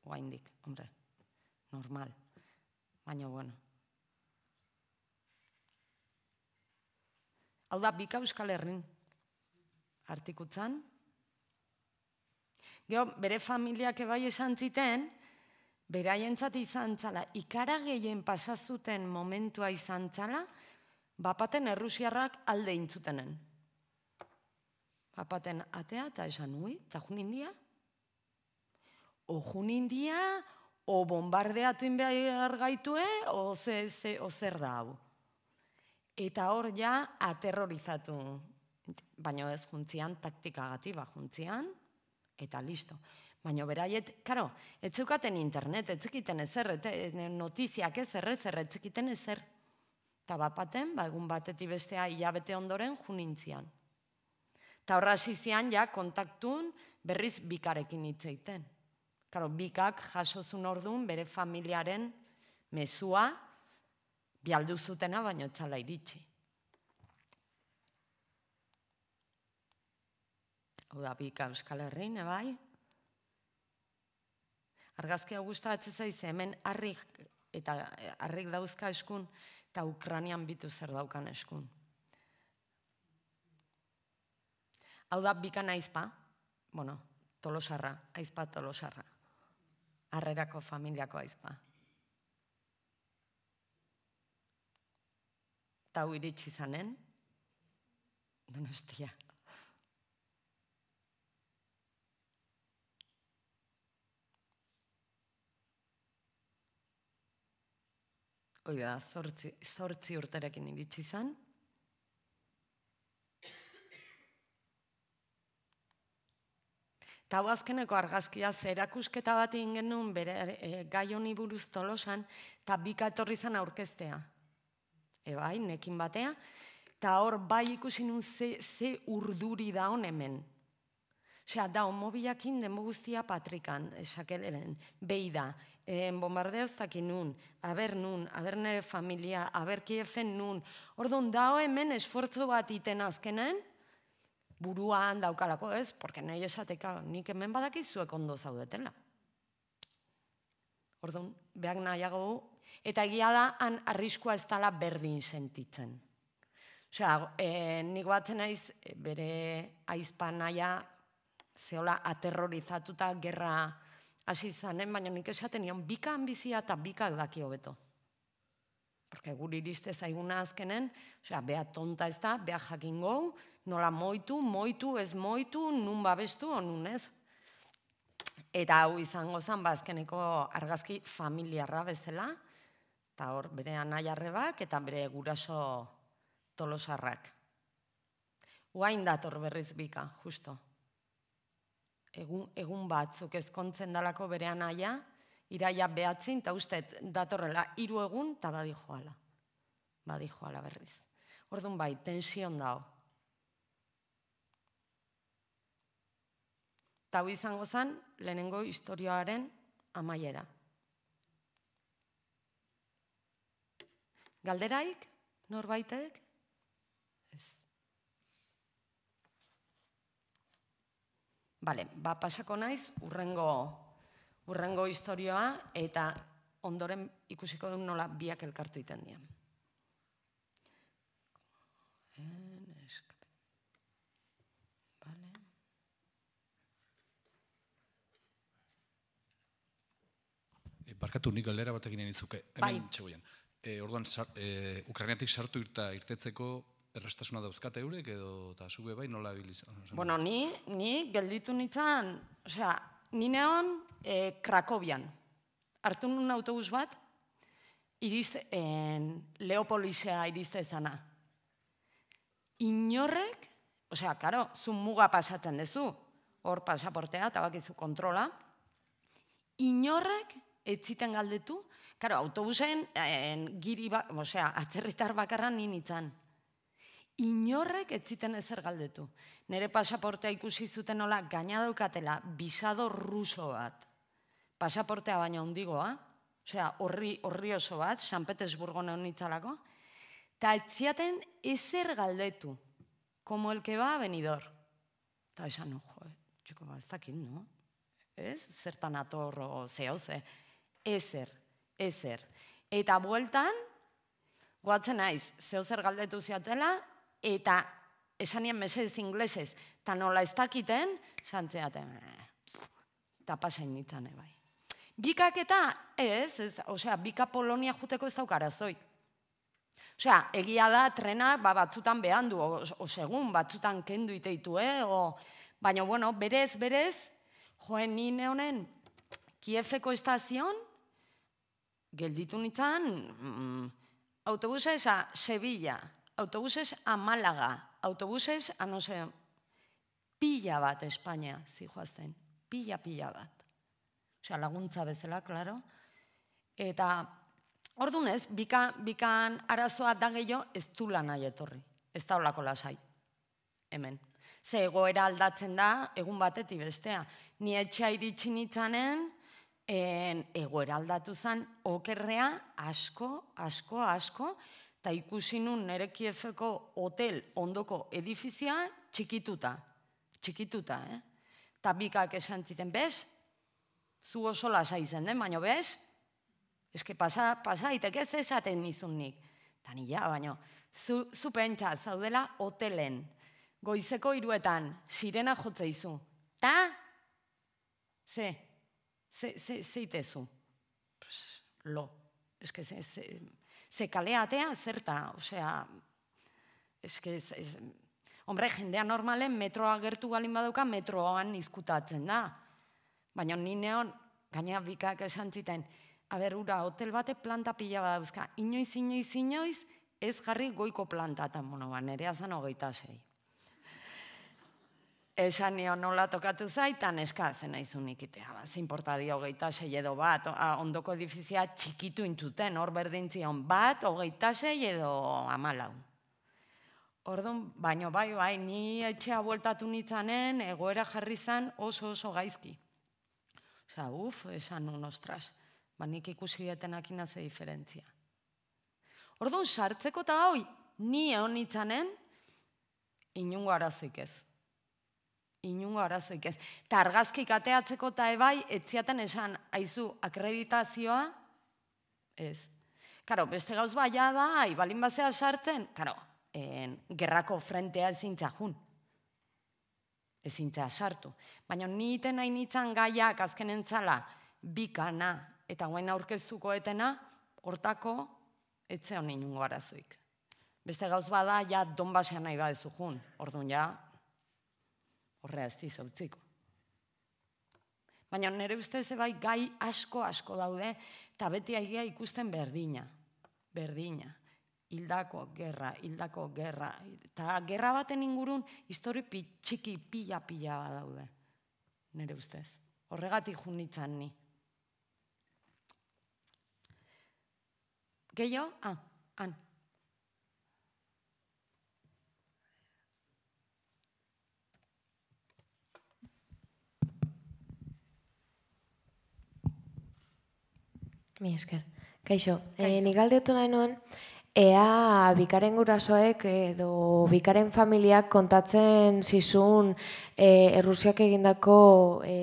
Oaindik, hombre, normal. Baina, bueno. Hau da, bika euskal herrin. Artikutzan, Gero bere familiak ebai esan ziten, beraien izan txala, ikara gehien pasazuten momentua izan bapaten errusiarrak alde intzutenen. Bapaten atea eta esan hui, eta junindia. O junindia, o bombardeatu inbehar gaitue, eh? o, ze, o zer da hau. Eta hor ja aterrorizatu, baina ez juntzian taktikagati, ba juntzian, eta listo. Baina beraiet, karo, internet, etzekiten ezer, notiziak ezer, ezer, ezer. Eta bat baten, ba, egun bateti bestea hilabete ondoren junintzian. Eta horra ja, kontaktun berriz bikarekin hitzeiten. Karo, bikak jasozun orduan bere familiaren mezua bialduzutena baino etzala iritsi. Hau da, bika euskal herrin, bai? Argazki hau gustatzen zaiz, hemen arrik eta eh, arrik dauzka eskun, eta Ukranian bitu zer daukan eskun. Hau da, bikan aizpa, bueno, tolosarra, aizpa tolosarra. Arrerako familiako aizpa. Tau iritsi zanen, donostia. Hoi da, zortzi urterekin iritsi izan. Tau azkeneko argazkia zerakusketa bat egin genuen bere e, gai honi buruz tolosan, eta bika etorri zen aurkestea. Eba, nekin batea. Eta hor, bai ikusi nun ze urduri da on hemen. Osea, da, onmobilakin denbo guztia patrikan, esakelelen. Eh, behi da. E, eh, bombardeo nun, aber nun, aber nere familia, aber kiefen nun. Orduan, da hemen esfortzu bat iten azkenen, buruan daukarako ez, porque nahi esateka, nik hemen badaki zuek ondo zaudetela. Orduan, behak nahiago, eta egia da, han arriskua ez dala berdin sentitzen. Osea, eh, nik naiz, bere aizpa naia zehola aterrorizatuta gerra hasi izanen, baina nik esaten nion bika ambizia eta bika daki hobeto. Porque guri iriste zaiguna azkenen, osea, bea tonta ez da, bea jakin nola moitu, moitu, ez moitu, nun babestu, onun ez. Eta hau izango zen, ba azkeneko argazki familiarra bezala, eta hor, bere anaiarrebak eta bere guraso tolosarrak. Oain dator berriz bika, justo egun, egun batzuk ezkontzen dalako berean aia, iraia behatzin, eta uste datorrela hiru egun, eta badi joala. berriz. Orduan bai, tensión dao. Tau izango zan, lehenengo historioaren amaiera. Galderaik, norbaitek? Bale, ba, pasako naiz, urrengo, urrengo historioa, eta ondoren ikusiko du nola biak elkartu iten dian. E, eh, barkatu nik galdera bat egin izuke. hemen bai. txegoian. Eh, orduan, eh, Ukrainiatik sartu irta irtetzeko errestasuna dauzkate eurek edo eta zube bai nola Bueno, ni, ni gelditu nintzen, osea, ni neon e, eh, Krakobian. Artu nun autobus bat, iriz, en, Leopolisea irizte Inorrek, osea, karo, zu muga pasatzen duzu, hor pasaportea, tabakizu kontrola, inorrek etziten galdetu, karo, autobusen giri, ba, osea, atzerritar bakarra ni nintzen inorrek ez ziten ezer galdetu. Nere pasaportea ikusi zuten nola gaina daukatela bisado ruso bat. Pasaportea baina hondigoa, osea horri horri oso bat San Petersburgo neon itzalako. Ta etziaten ezer galdetu. Como el que va a venidor. Ta esan, ojo, ba, ez dakit, no? Ez? Zertan atorro, zeo, Ezer, ezer. Eta bueltan, guatzen naiz, zeo galdetu ziatela, eta esanien mesedez inglesez, eta nola ez dakiten, santzeaten, eta pasain nintzen, eh, bai. Bikak eta, ez, osea, bika Polonia juteko ez daukara zoi. Osea, egia da, trenak ba, batzutan behan du, osegun, batzutan kendu iteitu, eh, baina, bueno, berez, berez, joen nine honen, kiefeko estazion, gelditu nintzen, mm, autobusa, esa, Sevilla, autobuses a Málaga, autobuses a no sé, pilla bat España, si juasten, pila pilla bat. O laguntza bezala, claro. Eta, ordunez, bika, bikan arazoa da gehiago, ez du lan nahi etorri. Ez da olako lasai, hemen. Ze egoera aldatzen da, egun batetik bestea. Ni etxea nitzanen, itzanen, egoera aldatu zen, okerrea, asko, asko, asko, eta ikusi nun nerekiezeko hotel ondoko edifizia txikituta. Txikituta, eh? Eta bikak esan ziten, bez? Zu oso lasa izan den, baina bez? Ez que pasa, pasa, itek ez esaten nizun nik. Eta nila, baina, zu pentsa, zaudela hotelen. Goizeko iruetan, sirena jotza izu. Ta? Ze? Ze, ze, zeitezu? Lo. Ez que ze, Ze atea zerta, osea, eske ez, hombre, jendea normalen metroa gertu galin baduka metroan izkutatzen da. Baina ni neon, gaina bikak esan ziten, haber, ura, hotel batek planta pila badauzka, inoiz, inoiz, inoiz, ez jarri goiko planta eta mono, ba, nerea zan hogeita zei esan nio nola tokatu zaitan eskatzen nahi nikitea. Ba, zein porta dio hogeita edo bat, ondoko edifizia txikitu intuten, hor berdintzion bat, hogeita sei edo amalau. Orduan, baino bai, bai, ni etxea bueltatu nitzanen, egoera jarri zan oso oso gaizki. Osa, uf, esan un ostras, ba, nik ikusi etenak inaze diferentzia. Orduan, sartzeko eta hoi, ni egon nitzanen, inungo arazik ez inungo arazoik ez. eta argazkik ateatzeko eta ebai, etziaten esan, aizu, akreditazioa, ez. Karo, beste gauz baia da, ibalin sartzen, karo, gerrako frentea ezin txajun. Ezin sartu. Baina niten nahi nitzan gaiak azken entzala, bikana, eta guen aurkeztuko etena, hortako, etze honen inungo arazoik. Beste gauz bada, ja, donbasean nahi badezu jun. Orduan, ja, horre azti Baina nire ustez bai gai asko asko daude, eta beti aigia ikusten berdina, berdina. Hildako gerra, hildako gerra, eta gerra baten ingurun histori txiki pila pila daude. nire ustez. Horregatik junitzan ni. Gehio? Ah, an, Mi esker. Kaixo, eh, Kaixo. E, nik ea bikaren gurasoek edo bikaren familiak kontatzen zizun e, Errusiak egindako e,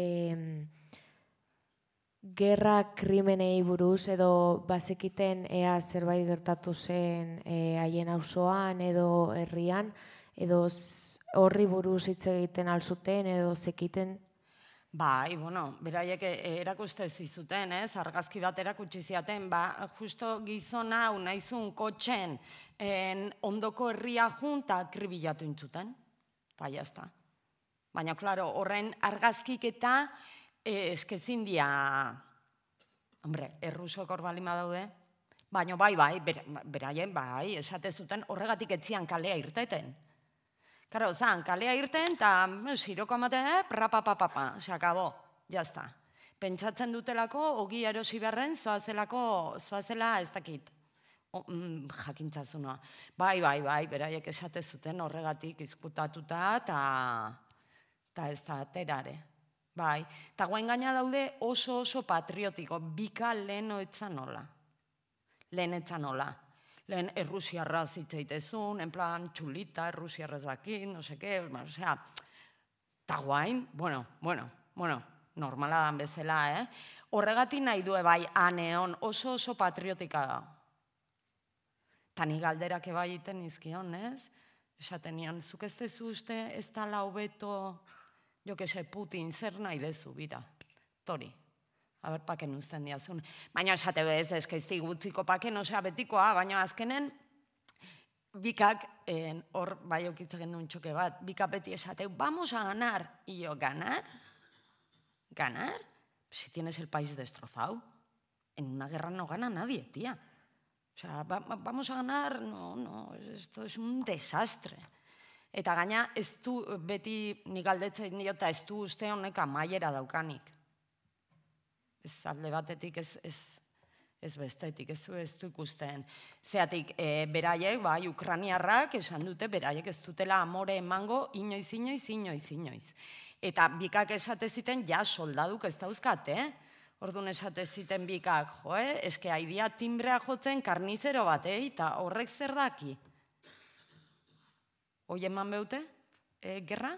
gerra krimenei buruz edo bazekiten ea zerbait gertatu zen eh, haien auzoan edo herrian edo horri buruz hitz egiten alzuten edo zekiten Bai, bueno, beraiek e, erakuste zizuten, ez, eh? argazki bat erakutsi ziaten, ba, justo gizon hau naizun kotxen en ondoko herria junta kribilatu intzuten. Ba jazta. Baina, klaro, horren argazkik eta eh, eskezin dia, hombre, erruso korbalima daude, baina bai, bai, beraien, bai, esate zuten horregatik etzian kalea irteten. Karo, zan, kalea irten, eta ziroko mm, amaten, eh, pa, se ya jazta. Pentsatzen dutelako, ogi erosi beharren, zoazelako, zoazela ez dakit. Mm, Jakintzazuna. Bai, bai, bai, beraiek esate zuten horregatik izkutatuta, eta ez da, terare. Bai, eta guen gaina daude oso oso patriotiko, bika lehenoetzan nola. Lehenetzan nola lehen errusiarra zitzaitezun, en plan, txulita, errusiarra zakin, no seke, o osea, ta guain, bueno, bueno, bueno, normala dan bezala, eh? Horregatik nahi du bai aneon oso oso patriotikaga. da. ni galderak ebai iten izkion, ez? Esaten nion, zuk ez dezu uste, ez da lau beto, jo que se, Putin, zer nahi dezu, bida? Tori, Habert, paken usten diazun. Baina esate bez, eskaizti gutziko paken, osea betikoa, baina azkenen, bikak, eh, hor bai okitzen duen txoke bat, bikak beti esateu, vamos a ganar. Ilo, ganar? Ganar? Si tienes el país destrozau. En una guerra no gana nadie, tía. O sea, vamos a ganar, no, no, esto es un desastre. Eta gaina, ez du, beti, nik aldetzen diota, ez du uste honek amaiera daukanik ez alde batetik ez, ez, ez bestetik, ez du, ikusten. Zeatik, eh, beraiek, bai, ukraniarrak esan dute, beraiek ez dutela amore emango inoiz, inoiz, inoiz, inoiz. Eta bikak esate ziten, ja, soldaduk ez dauzkat, eh? Orduan esate ziten bikak, jo, eh? Eske, haidia timbrea jotzen karnizero bat, eh? Eta horrek zer daki? Hoi eman beute? Eh, gerra?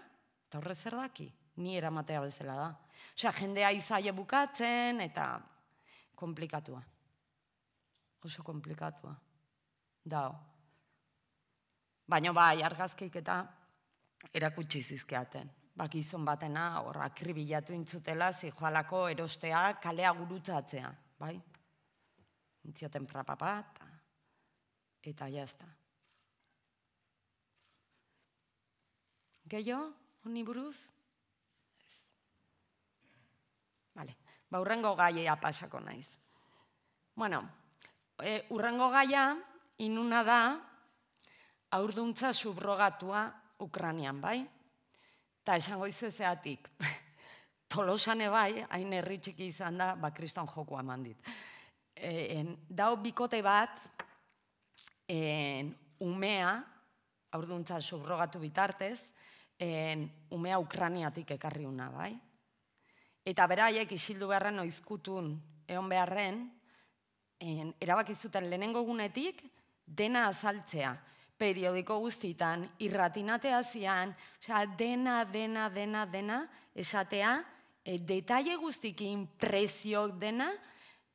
Eta horrek zer daki? Ni eramatea bezala da. Osea, jendea izaia bukatzen, eta komplikatua. Oso komplikatua. Dao. Baina bai, argazkeik eta erakutsi zizkeaten. Ba, izon batena, horra, kribilatu intzutela, zijoalako erostea, kalea gurutzatzea, bai? Intziaten prapapa, eta, eta jazta. Gehiago, honi buruz? Vale. Ba, urrengo gaia pasako naiz. Bueno, e, eh, urrengo gaia inuna da aurduntza subrogatua Ukranian, bai? Ta esango izu ezeatik. Tolosane bai, hain herri txiki izan da, ba, kriston joku eman dit. E, dao bikote bat, en, umea, aurduntza subrogatu bitartez, en, umea Ukraniatik ekarriuna bai? Eta beraiek isildu beharren oizkutun egon beharren, en, erabaki zuten lehenengo gunetik dena azaltzea. Periodiko guztitan, irratinatea zian, osea, dena, dena, dena, dena, esatea, e, detaile guztikin dena,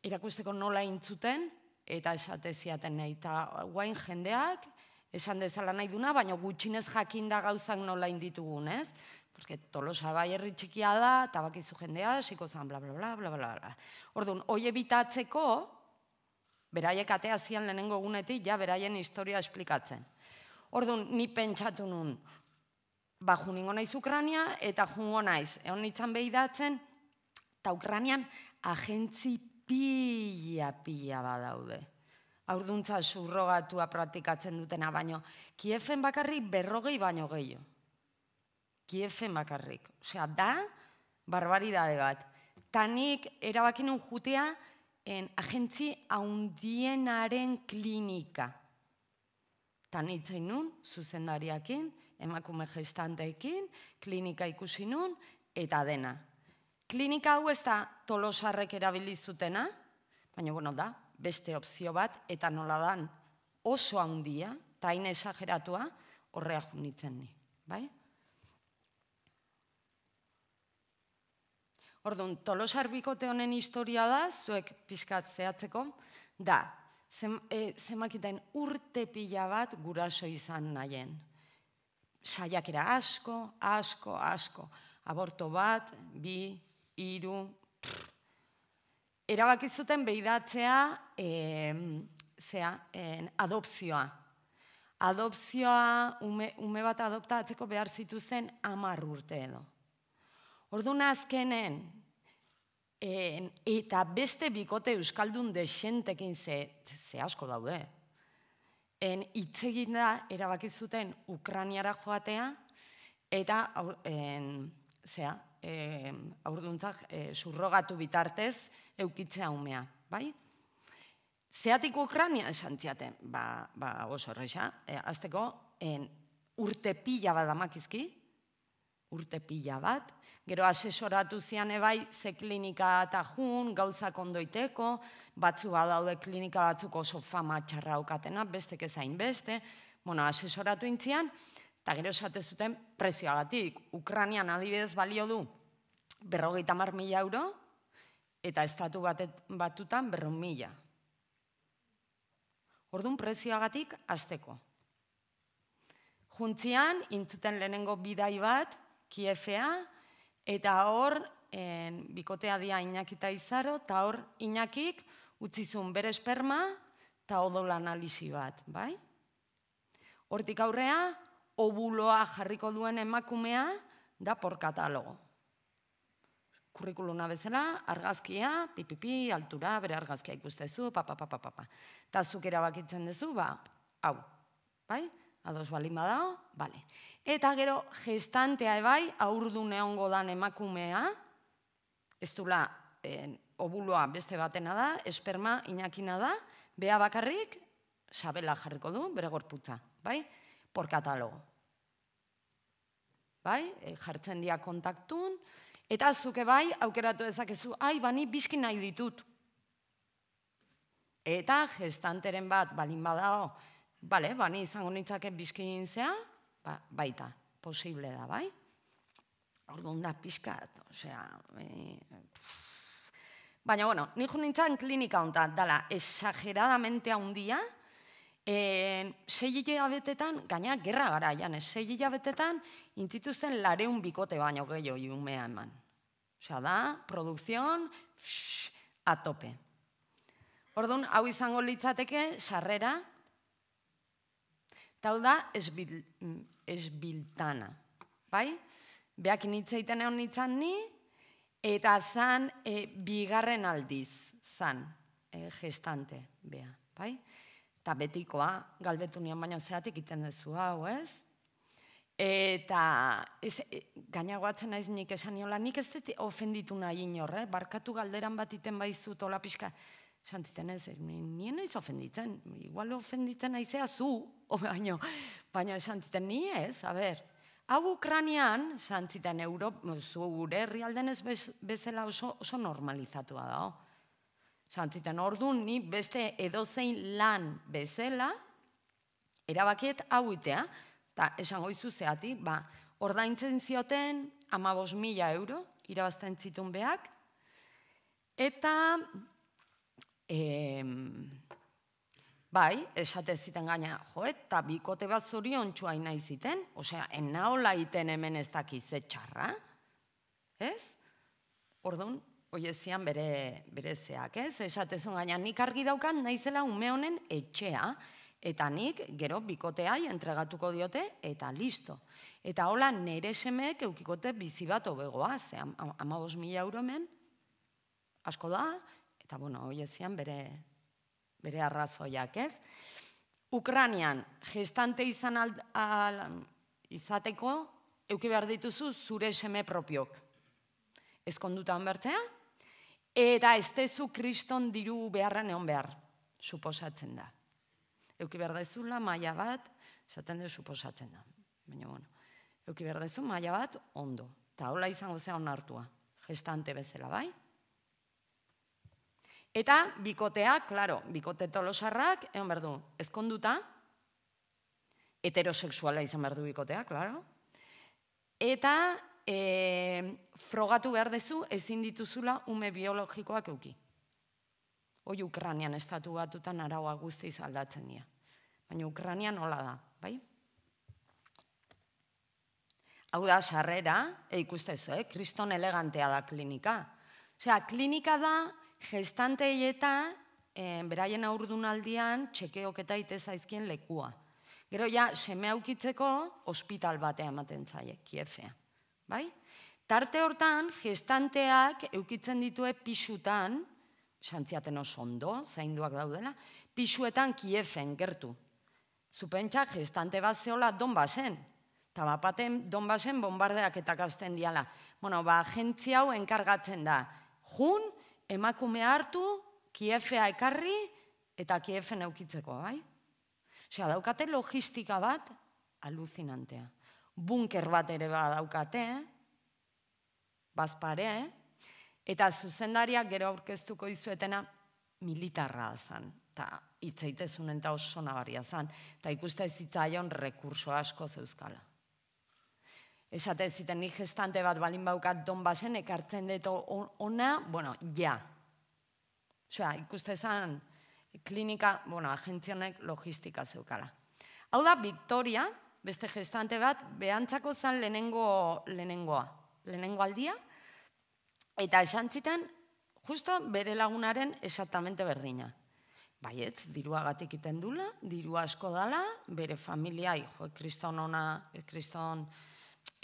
erakusteko nola intzuten, eta esate ziaten Eta guain jendeak, esan dezala nahi duna, baina gutxinez jakinda gauzak nola inditugun, ez? Porque Tolosa bai herri txikia da, tabakizu jendea, siko zan, bla, bla, bla, bla, bla, bla. Orduan, hoi ebitatzeko, beraiek atea zian lehenengo gunetik, ja beraien historia esplikatzen. Orduan, ni pentsatu nun, ba, juningo naiz Ukrania, eta jungo naiz, egon nitzan behi datzen, eta Ukranian agentzi pila, pila badaude. Aurduntza surrogatua praktikatzen dutena, baino Kiefen bakarrik berrogei baino gehiago kiefen bakarrik. Osea, da, barbaridade bat. Tanik erabakin un jutea en agentzi haundienaren klinika. Tanitzen nun, zuzendariakin, emakume gestanteekin, klinika ikusi nun, eta dena. Klinika hau ez da tolosarrek erabilizutena, baina bueno da, beste opzio bat, eta nola dan oso handia, taina esageratua, horreak junitzen ni. Bai? Orduan, tolosar bikote honen historia da, zuek pixkat zehatzeko, da, zem, e, urte pila bat guraso izan nahien. Saiakera asko, asko, asko. Aborto bat, bi, iru, Erabaki zuten behidatzea, zea, adopzioa. Adopzioa, ume, bat adoptatzeko behar zituzten, amar urte edo. Orduan azkenen, eta beste bikote euskaldun desentekin ze, ze asko daude. En itzegin da erabaki zuten joatea eta en, aurduntzak eh, surrogatu bitartez eukitzea umea, bai? Zeatik Ukrania esan ziaten, ba, ba oso horreisa, eh, azteko, en, urte pila urte pila bat. Gero asesoratu zian ebai, ze klinika eta jun, gauza kondoiteko, batzu badaude klinika batzuk oso fama txarra aukatena, beste kezain beste, bueno, asesoratu intzian, eta gero satezuten zuten prezioagatik. Ukranian adibidez balio du, berrogeita mar mila euro, eta estatu batutan berrun mila. Orduan prezioagatik, azteko. Juntzian, intzuten lehenengo bidai bat, kiefea, eta hor, en, bikotea dia inakita izaro, eta hor inakik utzizun bere esperma, eta odol analisi bat, bai? Hortik aurrea, obuloa jarriko duen emakumea, da por katalogo. Kurrikuluna bezala, argazkia, pipipi, altura, bere argazkia ikustezu, papapapapapa. Eta zukera bakitzen duzu, ba, hau, Bai? Ados balin bada, bale. Eta gero, gestantea ebai, aurdu neongo dan emakumea, ez dula, obuloa beste batena da, esperma inakina da, bea bakarrik, sabela jarriko du, bere gorputza, bai? Por katalogo. Bai? Eh, jartzen dia kontaktun, eta zuke bai, aukeratu dezakezu, ai, bani, bizkin nahi ditut. Eta gestanteren bat, balin badao, Bale, ba, ni izango nintzake bizkin zea, ba, baita, posible da, bai? Orduan da pixka, osea, e, baina, bueno, nijo nintzen klinika honta, dala, exageradamente handia, e, sei betetan, gaina, gerra gara, jane, sei hilabetetan, intzituzten lareun bikote baino gehiago iumea eman. Osea, da, produkzion, atope. tope. Orduan, hau izango litzateke, sarrera, hau da esbiltana. Bai? Beak initzeiten egon nitzan ni, eta zan e, bigarren aldiz, zan e, gestante, bea. Bai? Eta betikoa, galdetu nion baina zeatik iten dezu hau, ez? Eta ez, e, naiz nik esan niola, nik ez dut ofenditu nahi inor, eh? barkatu galderan bat iten baizu tola pixka. Esan ez, nien naiz ofenditzen, igual ofenditzen naizea zu, baino, baina esan ziten, ni ez, a ber, hau Ukranian, esan ziten, Europa, zu gure herrialden ez bezala oso, oso normalizatua da. Esan ziten, orduan, ni beste edozein lan bezala, erabakiet hau itea, eta esan goizu zehati, ba, ordaintzen zioten, ama mila euro, irabazten zitun behak, eta, eh, Bai, esate ziten gaina, jo, eta bikote bat zuri ontsua nahi ziten, osea, ennaola iten hemen ez dakize txarra, ez? Orduan, oiezian bere, bere zeak, ez? Esatezun gaina, nik argi daukan naizela ume honen etxea, eta nik gero bikoteai entregatuko diote, eta listo. Eta hola, nere semeek eukikote bizi bat obegoa, ze, ama, 2000 euro hemen, asko da, eta bueno, oiezian bere, bere arrazoiak, ez? Ukranian, gestante izan al, al, izateko, euki behar dituzu zure seme propiok. Ez kondutan bertzea? Eta ez tezu kriston diru beharren egon behar, suposatzen da. Euki behar dezula, maia bat, esaten du suposatzen da. Baina, bueno, euki behar dezu, maia bat, ondo. taula hola izango onartua, gestante bezala, bai? Eta bikotea, claro, bikote tolosarrak, egon behar ezkonduta, heteroseksuala izan behar du bikotea, claro. Eta frogatu behar dezu, ezin dituzula ume biologikoak euki. Hoi Ukranian estatu batutan araua guztiz aldatzen dira. Baina Ukranian hola da, bai? Hau da, sarrera, eikustezu, eh? Kriston elegantea da klinika. Osea, klinika da, gestante eta e, beraien aurdunaldian txekeok eta zaizkien lekua. Gero ja, seme aukitzeko, ospital batean ematen zaie, kiefea. Bai? Tarte hortan, gestanteak eukitzen ditue pisutan, santziaten oso ondo, zainduak daudela, pisuetan kiefen gertu. Zupentsa, gestante bat zeola donbasen. Eta bapaten donbasen bombardeak eta gazten diala. Bueno, ba, agentzia hau enkargatzen da. Jun, emakume hartu, kiefea ekarri, eta kiefen eukitzeko, bai? Osea, daukate logistika bat, aluzinantea. Bunker bat ere badaukate, bazpare, eta zuzendariak gero aurkeztuko izuetena militarra zen, eta itzaitezunen eta oso nabaria zan, eta ikusta zitzaion rekurso asko euskala esaten ziten nik gestante bat balin baukat don basen ekartzen deto ona, bueno, ja. Osea, ikuste zan klinika, bueno, agentzionek logistika zeukala. Hau da, Victoria, beste gestante bat, behantzako zan lehenengo lehenengoa, lehenengo aldia, eta esan ziten, justo bere lagunaren exactamente berdina. Bai ez, diru iten dula, diru asko dala, bere familia, hijo, ekriston ona, ekriston,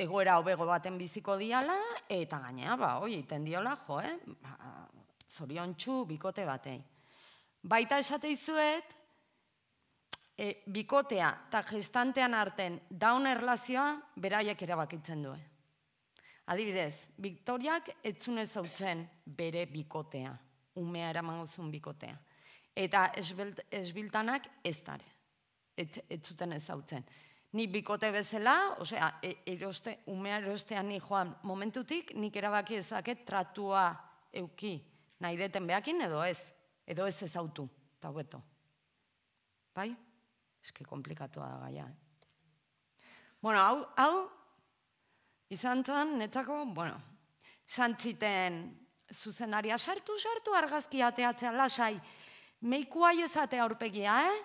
egoera hobego baten biziko diala, eta gainea, ba, oi, iten diola, jo, eh? Ba, bikote batei. Baita esate izuet, e, bikotea eta gestantean arten daun erlazioa beraiek erabakitzen due. Adibidez, Victoriak etzune zautzen bere bikotea, umea gozun bikotea. Eta esbiltanak ez dare, ez, ez zuten ez ni bikote bezala, osea, e, eroste, umea erostean ni joan momentutik, nik erabaki ezaket tratua euki nahi deten behakin edo ez, edo ez ez autu, eta hueto. Bai? Eske komplikatua da gaia. Eh. Bueno, hau, izan zan, netzako, bueno, santziten zuzenaria, sartu, sartu argazki ateatzea, lasai, meikua ezatea aurpegia, eh?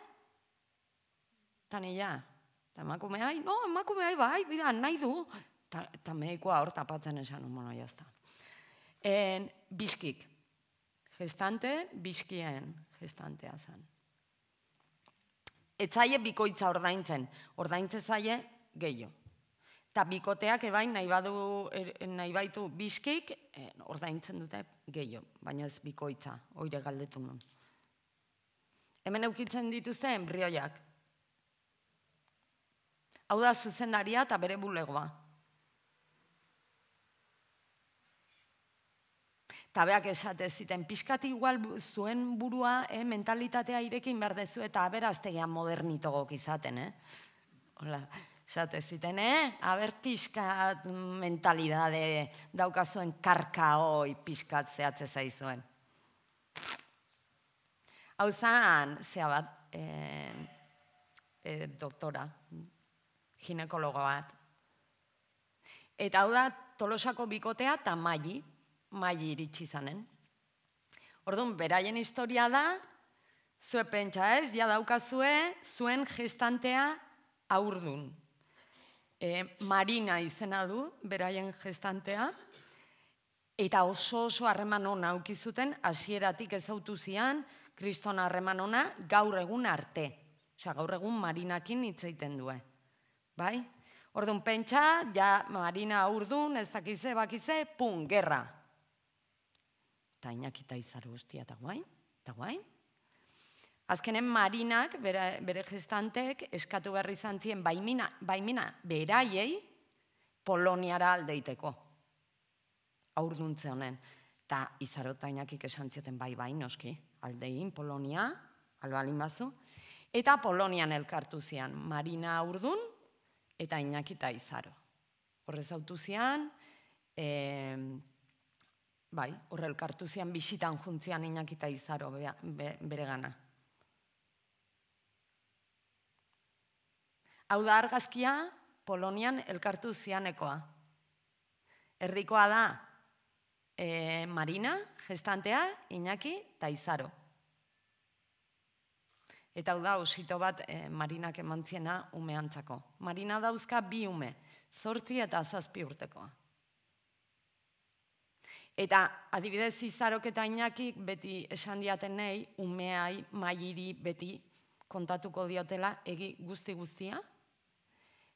Tani ja, Eta emakume hai, no, emakume hai, bai, bida, nahi du. Eta medikoa hor tapatzen esan, bueno, jazta. En, bizkik. Gestante, bizkien gestantea zen. Etzaie bikoitza ordaintzen. Ordaintze zaie gehiago. Eta bikoteak ebain nahi, er, baitu bizkik, eh, ordaintzen dute gehiago, baina ez bikoitza, oire galdetun. Hemen eukitzen dituzte embrioiak, Hau da zuzendaria eta bere bulegoa. Eta beak esatez ziten, igual zuen burua eh, mentalitatea irekin behar dezu eta aberaztegia modernitogok izaten, eh? Hola, esatez ziten, eh? Aber pixkat mentalidade daukazuen karka hoi pixkat zehatze zaizuen. Hau zan, zea bat, eh, eh, doktora, ginekologo bat. Eta hau da, tolosako bikotea eta maili, maili iritsi zanen. Orduan, beraien historia da, zue pentsa ez, ja daukazue, zuen gestantea aurdun. E, Marina izena du, beraien gestantea, eta oso oso harreman ona aukizuten, hasieratik ezautu zian, kriston harreman hona gaur egun arte. Osea, gaur egun Marinakin hitz egiten duen. Bai? Orduan pentsa, ja Marina urdun, ez dakize, bakize, pun, gerra. Tainakita inak eta izaru eta guain, Azkenen Marinak, bere, gestantek, eskatu berri izan baimina, baimina, beraiei, Poloniara aldeiteko. Aurduntze honen. Ta izaru tainakik esan zioten, bai, bai, noski, aldein Polonia, albalin bazu. Eta Polonian elkartu zian, Marina urdun, eta inakita izaro. Horrez hau bai, horrel kartu zian bisitan juntzian inakita izaro bere gana. Hau da argazkia, Polonian elkartu zianekoa. Errikoa da, eh, Marina, gestantea, Iñaki, Taizaro. Eta hau da, osito bat eh, marinak emantziena umeantzako. Marina dauzka bi ume, zortzi eta zazpi urtekoa. Eta adibidez izarok eta inakik beti esan diatenei umeai mailiri beti kontatuko diotela egi guzti guztia.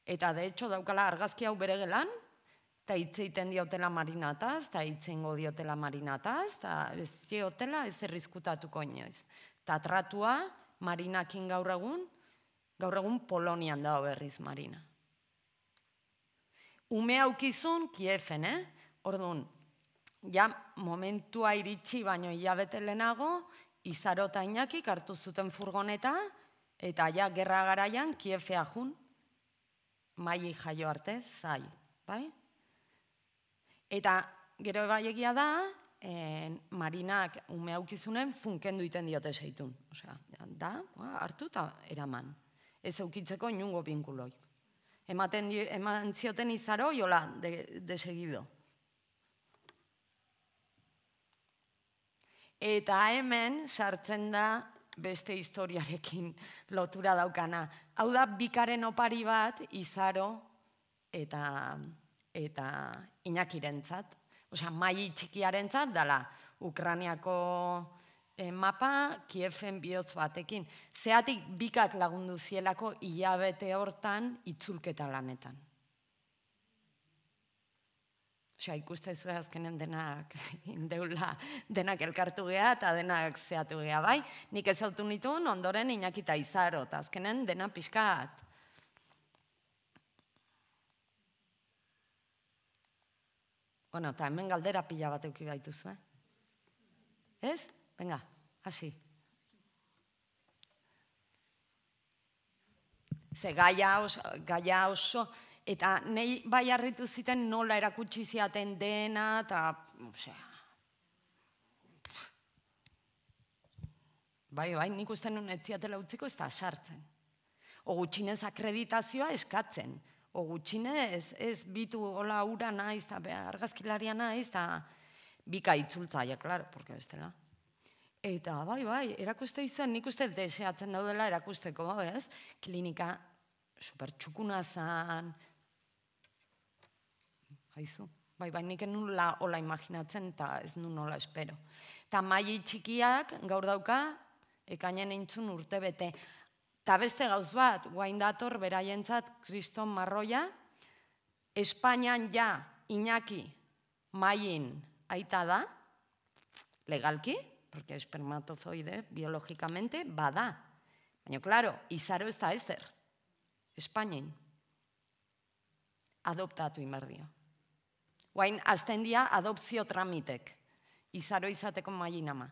Eta de hecho daukala argazki hau bere gelan, eta itzeiten diotela marinataz, eta itzeingo diotela marinataz, eta ez diotela ez errizkutatuko inoiz. Eta tratua, Marinakin gaur egun, gaur egun Polonian dago berriz Marina. Ume aukizun Kiefen, eh? Orduan, ja momentua iritsi baino hilabete lehenago, izarota inakik hartu zuten furgoneta, eta ja gerra garaian Kiefea jun, mai jaio arte, zai, bai? Eta gero bai da, marinak ume aukizunen funken duiten diote zeitu. Osea, da, ba, hartu eta eraman. Ez aukitzeko inungo pinkuloi. Eman zioten izaro, jola, desegido. Eta hemen sartzen da beste historiarekin lotura daukana. Hau da, bikaren opari bat izaro eta inakirentzat osea, mai txikiaren txat, dela, Ukraniako eh, mapa, Kiefen bihotz batekin. Zeatik bikak lagundu zielako hilabete hortan itzulketa lanetan. Osea, ikuste azkenen denak indeula, denak elkartu geha eta denak zeatu geha, bai? Nik ez zeltu nituen, ondoren inakita izaro, eta azkenen dena pixkat. Bueno, eta hemen galdera pila bat euki baituzu, eh? Ez? Venga, hasi. Ze gaia oso, eta nei bai harritu ziten nola erakutsi ziaten dena, eta, osea, Bai, bai, nik uste nuen etziatela utziko ez da sartzen. O gutxinez akreditazioa eskatzen o gutxine ez, bitu hola ura naiz eta argazkilaria naiz eta bika itzultza, ja, porque bestela. Eta bai, bai, erakuste izan, nik uste deseatzen daudela erakusteko, ez? Klinika super txukuna zan. Haizu, bai, bai, nik enun la hola imaginatzen eta ez nun hola espero. Eta maili txikiak gaur dauka, ekainen eintzun urte bete. Eta beste gauz bat, guain dator, beraientzat, kriston marroia, Espainian ja, Iñaki, maien aita da, legalki, porque espermatozoide biológicamente, bada. Baina, claro, izaro ez da ezer, Espainian, adoptatu inberdio. Guain, azten adopzio tramitek, izaro izateko maien ama.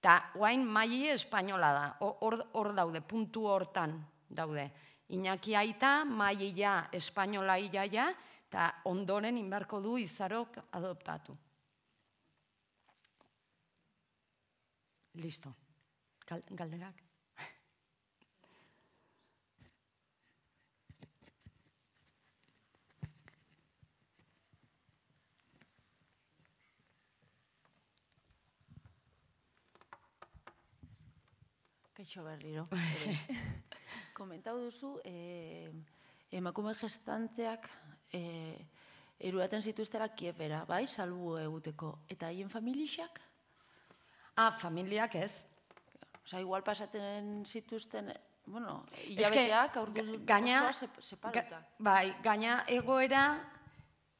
Eta guain maili espainola da, hor daude, puntu hortan daude. Iñaki aita, maili ja, espainola ia ja, eta ondoren inberko du izarok adoptatu. Listo. Galderak. Kaixo berriro. Komentau duzu, eh, emakume gestanteak eh, eruaten zituztera kiepera, bai, salbu eguteko. Eta haien familixak? Ah, familiak ez. Osa, igual pasaten zituzten, bueno, hilabeteak, aurdu gaina, ga, bai, gaina egoera,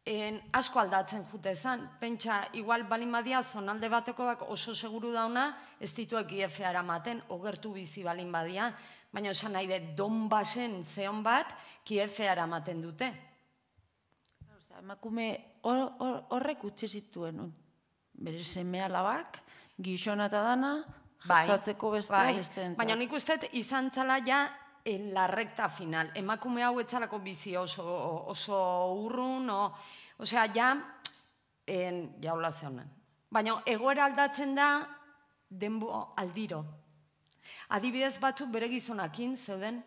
en, asko aldatzen jute zan. Pentsa, igual balin badia zonalde bateko bak oso seguru dauna, ez dituek IFA maten, ogertu bizi balin badia, baina esan nahi de donbasen zeon bat, IFA maten dute. Makume emakume horrek or, zituen, bere semea labak, gizona eta dana, bai, jastatzeko beste, bai. Baina nik uste, izan txala ja, en la recta final. Emakume hau etzalako bizi oso, oso urrun, o, o ja, en, honen. Baina, egoera aldatzen da, denbo aldiro. Adibidez batzuk bere gizonakin, zeuden,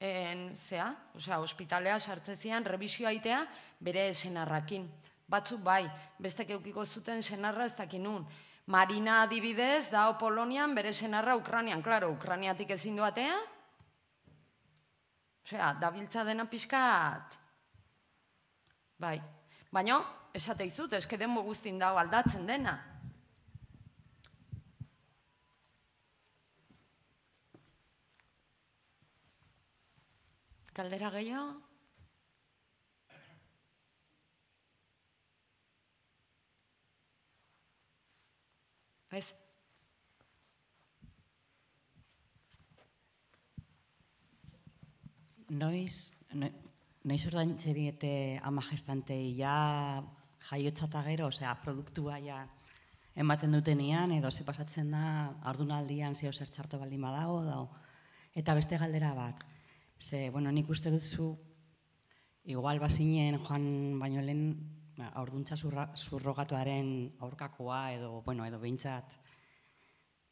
en, zea, o sea, hospitalea sartzezian, revisioa itea, bere esenarrakin. Batzuk bai, beste keukiko zuten senarra ez dakin nun. Marina adibidez, dao Polonian, bere senarra Ukranian. Klaro, Ukraniatik ezin duatea, Osea, da dena pizkat. Bai. Baino, esate dizut, eske denbo guztin dago aldatzen dena. Kaldera gehiago. Ez, noiz, noiz ordain txeriete eta gestantei gero, osea, produktua ja ematen dutenian, edo ze pasatzen da, ardunaldian zeo zer txarto baldin badago, eta beste galdera bat. Ze, bueno, nik uste zu, igual bazinen joan baino lehen, ba, aurduntza zurrogatuaren aurkakoa, edo, bueno, edo behintzat,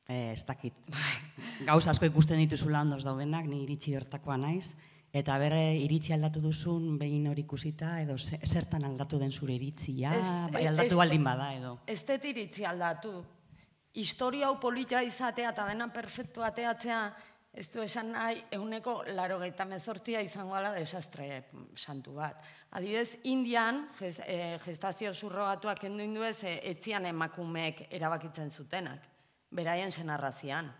eh, ez dakit, gauza asko ikusten dituzu daudenak, ni iritsi hortakoa naiz, Eta berre iritzi aldatu duzun behin hori ikusita edo zertan aldatu den zure iritzia, bai aldatu baldin bada edo. Ez dut iritzi aldatu. Historia hau izatea eta dena perfektu ateatzea, ez du esan nahi, eguneko laro gaita mezortia izango desastre mm, santu bat. Adibidez, Indian, gest, e, gestazio zurroatuak enduindu ez, etzian emakumeek erabakitzen zutenak, beraien senarrazian.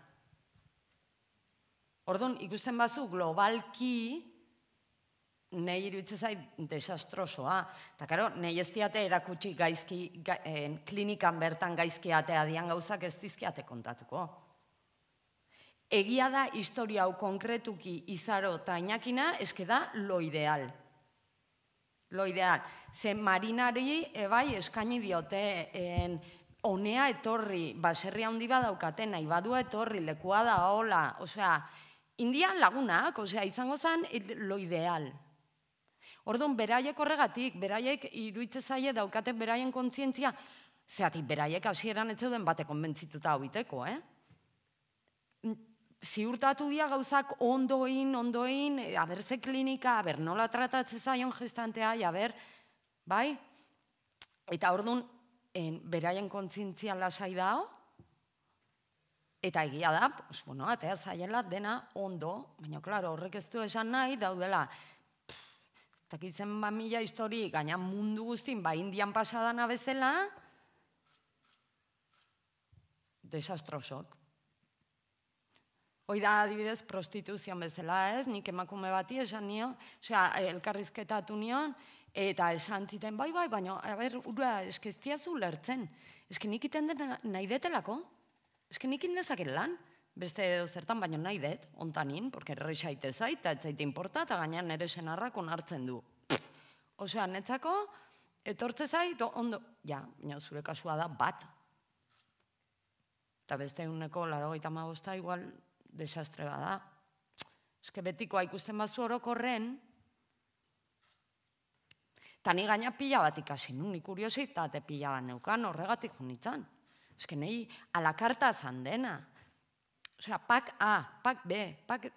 Orduan, ikusten bazu globalki nahi iruditzen zait desastrosoa. Eta karo, nahi ez diate erakutsi gaizki, eh, klinikan bertan gaizki atea dian gauzak ez dizkiate kontatuko. Egia da historia hau konkretuki izaro tainakina eske da lo ideal. Lo ideal. Ze marinari ebai eh, eskaini diote en, onea etorri, baserria handi badaukaten, nahi badua etorri, lekuada, da hola, osea, indian lagunak, osea, izango zen lo ideal. Orduan, beraiek horregatik, beraiek iruitze zaie daukaten beraien kontzientzia, zeatik beraiek hasieran ez zeuden bate konbentzituta hau iteko, eh? Mm, ziurtatu dia gauzak ondoin, ondoin, eh, aberze klinika, aber nola tratatze zaion gestantea, aber, bai? Eta orduan, beraien kontzientzia lasai dao, Eta egia da, pues, bueno, atea zailela dena ondo, baina, klaro, horrek ez du esan nahi, daudela, eta gizien ba mila histori, gaina mundu guztin, ba pasadana bezala, desastrosok. Hoi da adibidez prostituzioan bezala, ez? Nik emakume bati esan nio, osea, elkarrizketatu nion, eta esan ziten, bai, bai, baina, ber, ura, eskestia zu lertzen. Eske nik iten dena nahi detelako, Ez que nik lan, beste edo zertan, baino nahi dut, ontanin, porque erre xaite zait, eta zait inporta, eta gainean nire senarrak onartzen du. Osea, netzako, etortze zait, ondo, ja, baina zure kasua da bat. Eta beste eguneko laro gaita magozta, igual, desastre bada. da. que betikoa ikusten bazu orokorren, Eta ni gaina pila bat ikasi nun, ni kuriositate pila bat neukan, horregatik junitzen. Ez que nahi alakarta pak A, pak B, pak...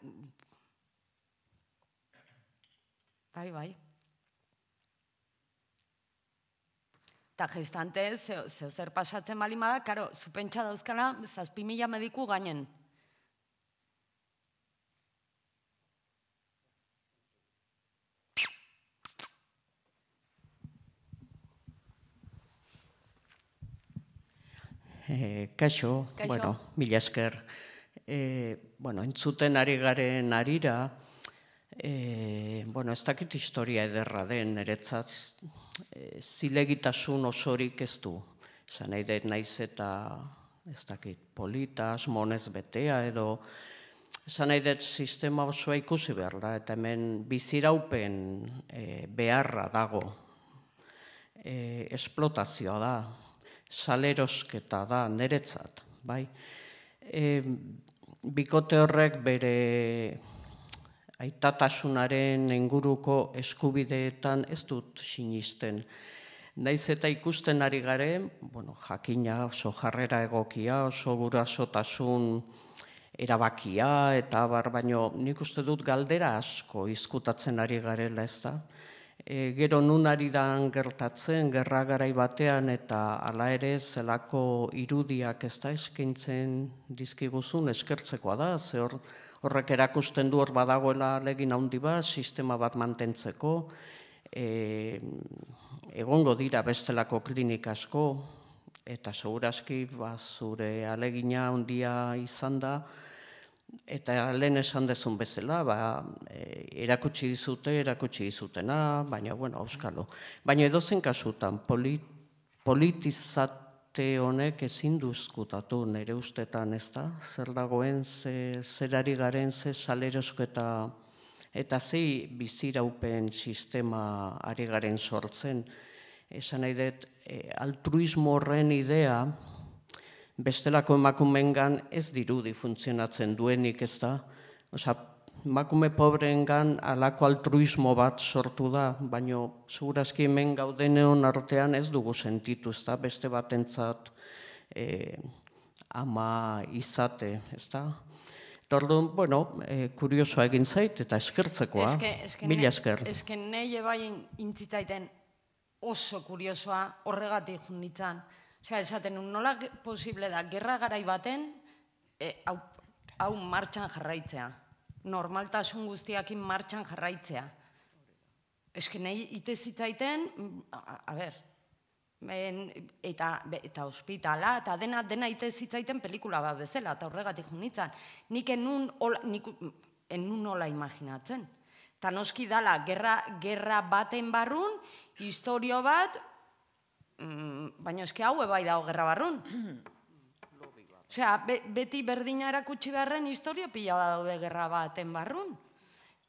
Bai, bai. Eta gestante, zer pasatzen balimada, karo, zupentsa dauzkala, zazpimila mediku gainen, Eh, kaixo, bueno, mila esker. E, bueno, entzuten ari garen arira, e, eh, bueno, ez dakit historia ederra den, eretzat, e, zilegitasun osorik ez du. Zan nahi dut naiz eta, ez dakit, politas, monez betea edo, Esan nahi dut sistema osoa ikusi behar da, eta hemen biziraupen e, beharra dago. E, esplotazioa da, salerosketa da neretzat bai. E, bikote horrek bere aitatasunaren inguruko eskubideetan ez dut sinisten. Naiz eta ikusten ari garen, bueno, jakina oso jarrera egokia, oso gurasotasun erabakia eta bar nik uste dut galdera asko izkutatzen ari garela, ez da? e, gero nunaridan dan gertatzen, gerra garai batean, eta ala ere zelako irudiak ez da eskintzen dizkiguzun eskertzekoa da, ze horrek erakusten du hor badagoela legin handi bat, sistema bat mantentzeko, e, egongo dira bestelako klinik asko, eta seguraski ba, zure alegina handia izan da, Eta lehen esan dezun bezala, ba, e, erakutsi dizute, erakutsi dizutena, baina, bueno, auskalo. Baina edo zen kasutan, politizate honek ezin duzkutatu nere ustetan, ez da? Zer dagoen, ze, zer ari garen, ze salerosko eta, eta zei bizira upen sistema ari garen sortzen. Esan nahi dut, e, altruismo horren idea, bestelako emakumeengan ez dirudi funtzionatzen duenik ez da. Osa, emakume alako altruismo bat sortu da, baino segurazki hemen gaudeneon artean ez dugu sentitu ez da, beste batentzat entzat ama izate ez da. bueno, e, kuriosoa egin zait eta eskertzekoa, mila esker. Ez que ebai intzitaiten oso kuriosoa horregatik nintzen. Osea, esaten nola posible da, gerra garai baten, e, hau, e, hau martxan jarraitzea. Normaltasun guztiakin martxan jarraitzea. Eske nei ite zitzaiten, a, ber, eta, eta ospitala, eta dena, dena ite zitzaiten pelikula bat bezala, eta horregatik junitzen. Nik enun, nola nik, enun imaginatzen. Eta noski dala, gerra, gerra baten barrun, historio bat, Mm, baina eske hau bai dago gerra barrun. Osea, beti berdina erakutsi beharren historio pila bat daude gerra baten barrun.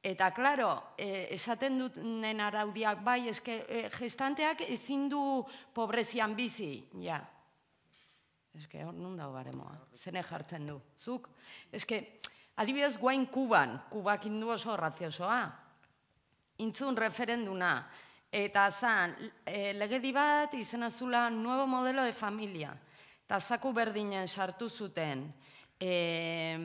Eta, klaro, e, esaten dut nen araudiak, bai, eske e, gestanteak ezin du pobrezian bizi, ja. Eske, hor nun dago baremoa, zene jartzen du, zuk. Eske, adibidez guain kuban, kubak indu oso raziosoa. Intzun referenduna, Eta zan, e, legedi bat izena zula nuevo modelo de familia. Eta zaku berdinen sartu zuten. E,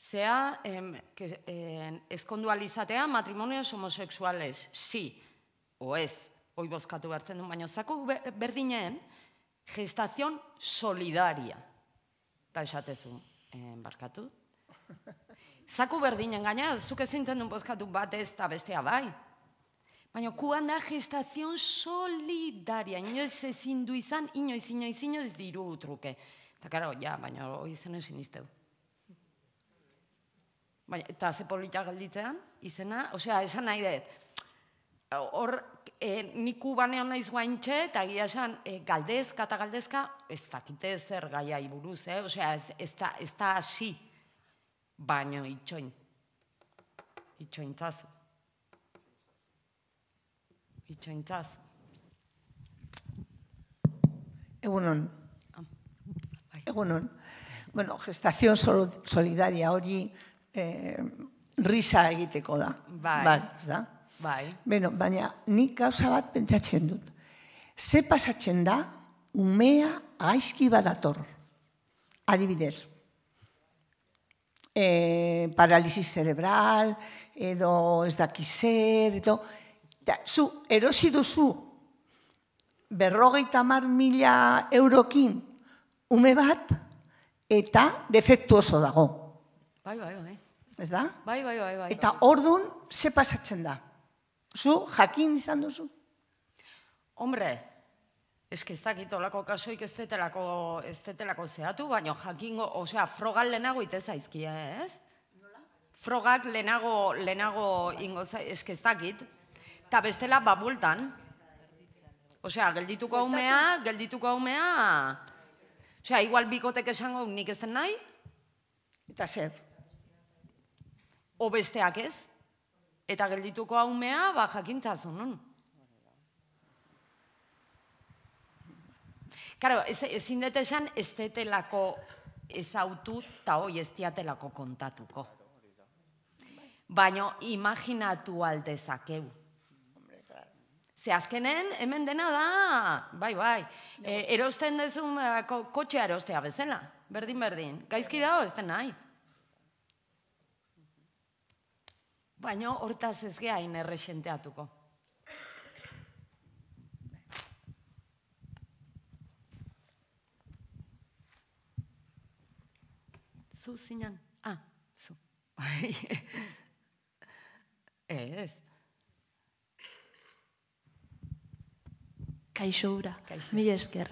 zea, em, que, em, eskondualizatea matrimonios homosexuales. Si, o ez, hoi bozkatu hartzen duen, baina zaku berdinen gestazion solidaria. Eta esatezu, em, barkatu. Zaku berdinen gaina, zuk ezin duen bozkatu bat ez eta bestea bai. Baina kuan da gestazion solidaria, inoiz ezin du izan, inoiz, inoiz, inoiz diru truke. Eta gara, ja, baina hori izan ezin izteu. Baina, eta ze politak galditzean, izena, osea, esan nahi dut. Hor, e, nik kubanean naiz guain txet, eta gira esan, eh, galdezka eta galdezka, ez dakite zer gaia iburuz, eh? osea, ez, da, ez hasi, baina itxoin. Itxointzazu itxaintzaz. Egunon. Ah, bai. Egunon. Bueno, gestazion solidaria hori eh, risa egiteko da. Bai. bai da? Bai. baina nik gauza bat pentsatzen dut. Ze pasatzen da umea gaizki badator. Adibidez, eh, cerebral, edo ez dakizer, edo zu, erosi duzu, berrogeita mar mila eurokin ume bat, eta defektu oso dago. Bai, bai, bai. Ez da? Bai, bai, bai, bai Eta bai. ordun ze pasatzen da? Zu, jakin izan duzu? Hombre, ez que ez dakit olako kasoik ez detelako, zehatu, baina jakingo, osea, frogal lehenago ite zaizkia, ez? Nola? Frogak lehenago, lehenago ingo zaizkia, ez Ta bestela babultan. Osea, geldituko haumea, geldituko haumea... Osea, igual bikotek esango nik ezten nahi? Eta zer? O besteak ez? Eta geldituko haumea, ba, Karo, ez, ezin dut esan, ez detelako ezautu eta hoi ez diatelako kontatuko. Baina, imaginatu aldezakeu. Ze azkenen, hemen dena da, bai, bai, e, erosten dezun eh, ko, kotxea erostea bezala, berdin, berdin. Gaizki dago, ez den nahi. Baina hortaz ez gehain erresenteatuko. Zu zinan? Ah, zu. ez. Kaixo ura. Kaixo. esker.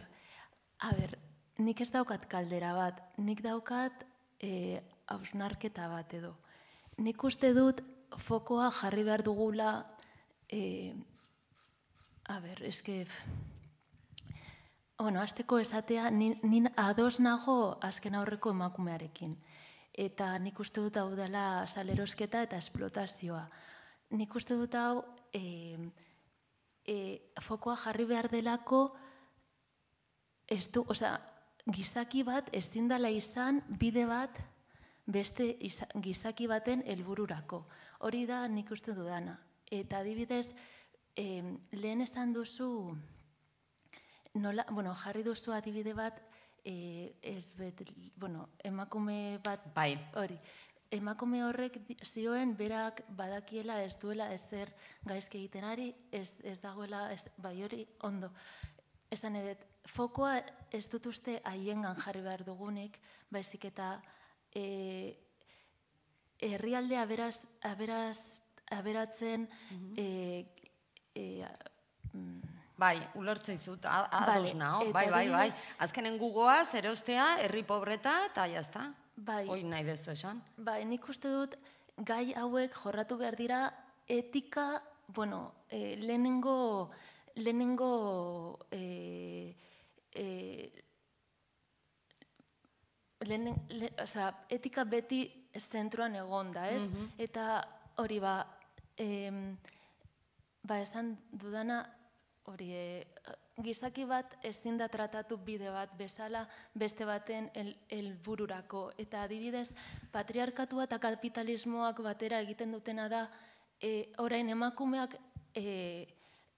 A ber, nik ez daukat kaldera bat, nik daukat e, eh, ausnarketa bat edo. Nik uste dut fokoa jarri behar dugula, e, a ber, eske, bueno, azteko esatea, nin, adoz ados nago azken aurreko emakumearekin. Eta nik uste dut hau dela salerosketa eta esplotazioa. Nik uste dut hau, eh, e, fokoa jarri behar delako ez du, oza, gizaki bat ezin dala izan bide bat beste gizaki baten helbururako. Hori da nik uste dudana. Eta adibidez, e, lehen esan duzu, nola, bueno, jarri duzu adibide bat, e, ez bet, bueno, emakume bat bai. hori emakume horrek zioen berak badakiela ez duela ezer gaizke egiten ari, ez, ez dagoela ez, bai hori ondo. Ezan edet, fokoa ez dut uste aiengan jarri behar dugunik, baizik eta e, herrialde aberaz, aberaz, aberatzen... Mhm. E, e, mm -hmm. Bai, ulertzen zut, adosna, oh, bai, bai, bai. Azkenen gugoa, zer ostea, herri pobreta, eta jazta. Bai. Oi nahi dezu esan. Bai, nik uste dut, gai hauek jorratu behar dira etika, bueno, e, lehenengo, lehenengo, e, e, le, oza, etika beti zentruan egon da, ez? Mhm. Eta hori ba, em, ba esan dudana, hori, e, gizaki bat ezin da tratatu bide bat bezala beste baten helbururako eta adibidez patriarkatua eta kapitalismoak batera egiten dutena da e, orain emakumeak e,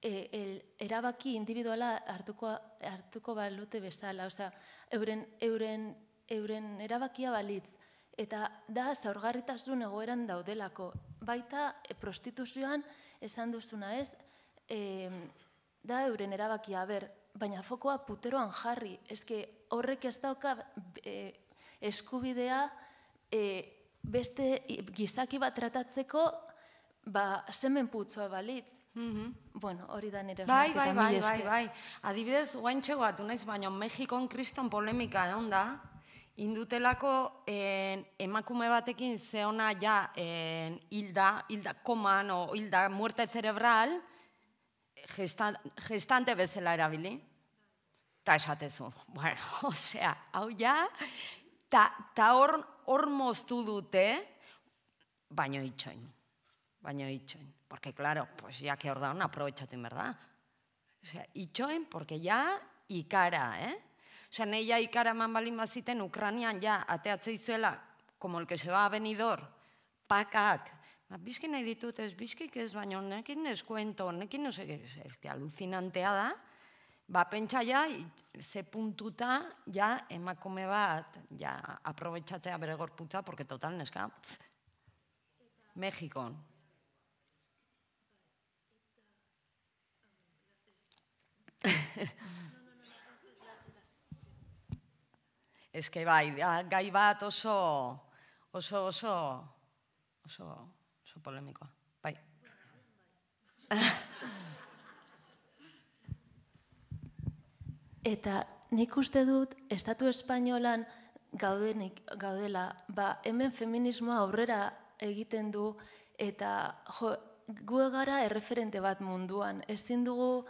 e, erabaki indibiduala hartuko hartuko balute bezala, osea euren euren euren erabakia balitz eta da zaurgarritasun egoeran daudelako baita e, prostituzioan esan duzuna, ez? eh da euren erabakia ber, baina fokoa puteroan jarri, eske horrek ez dauka eh, eskubidea eh, beste gizaki bat tratatzeko ba, semen balit. Mm Bueno, hori da nire. Bai, bai, bai, bai, bai, Adibidez, guen naiz, baina Mexikon kriston polemika egon da, indutelako eh, emakume batekin zeona ja hilda, hilda koman o hilda muerte cerebral, gestante bezala erabili. Ta esatezu, bueno, osea, hau ja, ta, ta hor, moztu dute, baino itxoen. baino itxoen. Porque claro, pues ya que hor daun, aprobetxatu inberda. Osea, itxoen porque ja, ikara, eh? Osea, nahi ikara eman balin baziten, Ukranian ja, ateatzeizuela, como el que se va a venidor, pakak, Ba, bizki nahi ditut ez bizkik ez, baina nekin ez kuento, nekin ez egeriz, ez da, ba, pentsa ja, ze puntuta, ja, emakume bat, ja, aprobetsatzea bere gorputza, porque total, neska, Mexikon. Ez bai, gaibat bat oso, oso, oso, oso oso polemikoa. Bai. Eta nik uste dut estatu espainolan gaudenik gaudela, ba hemen feminismoa aurrera egiten du eta jo gu gara erreferente bat munduan. Ezin dugu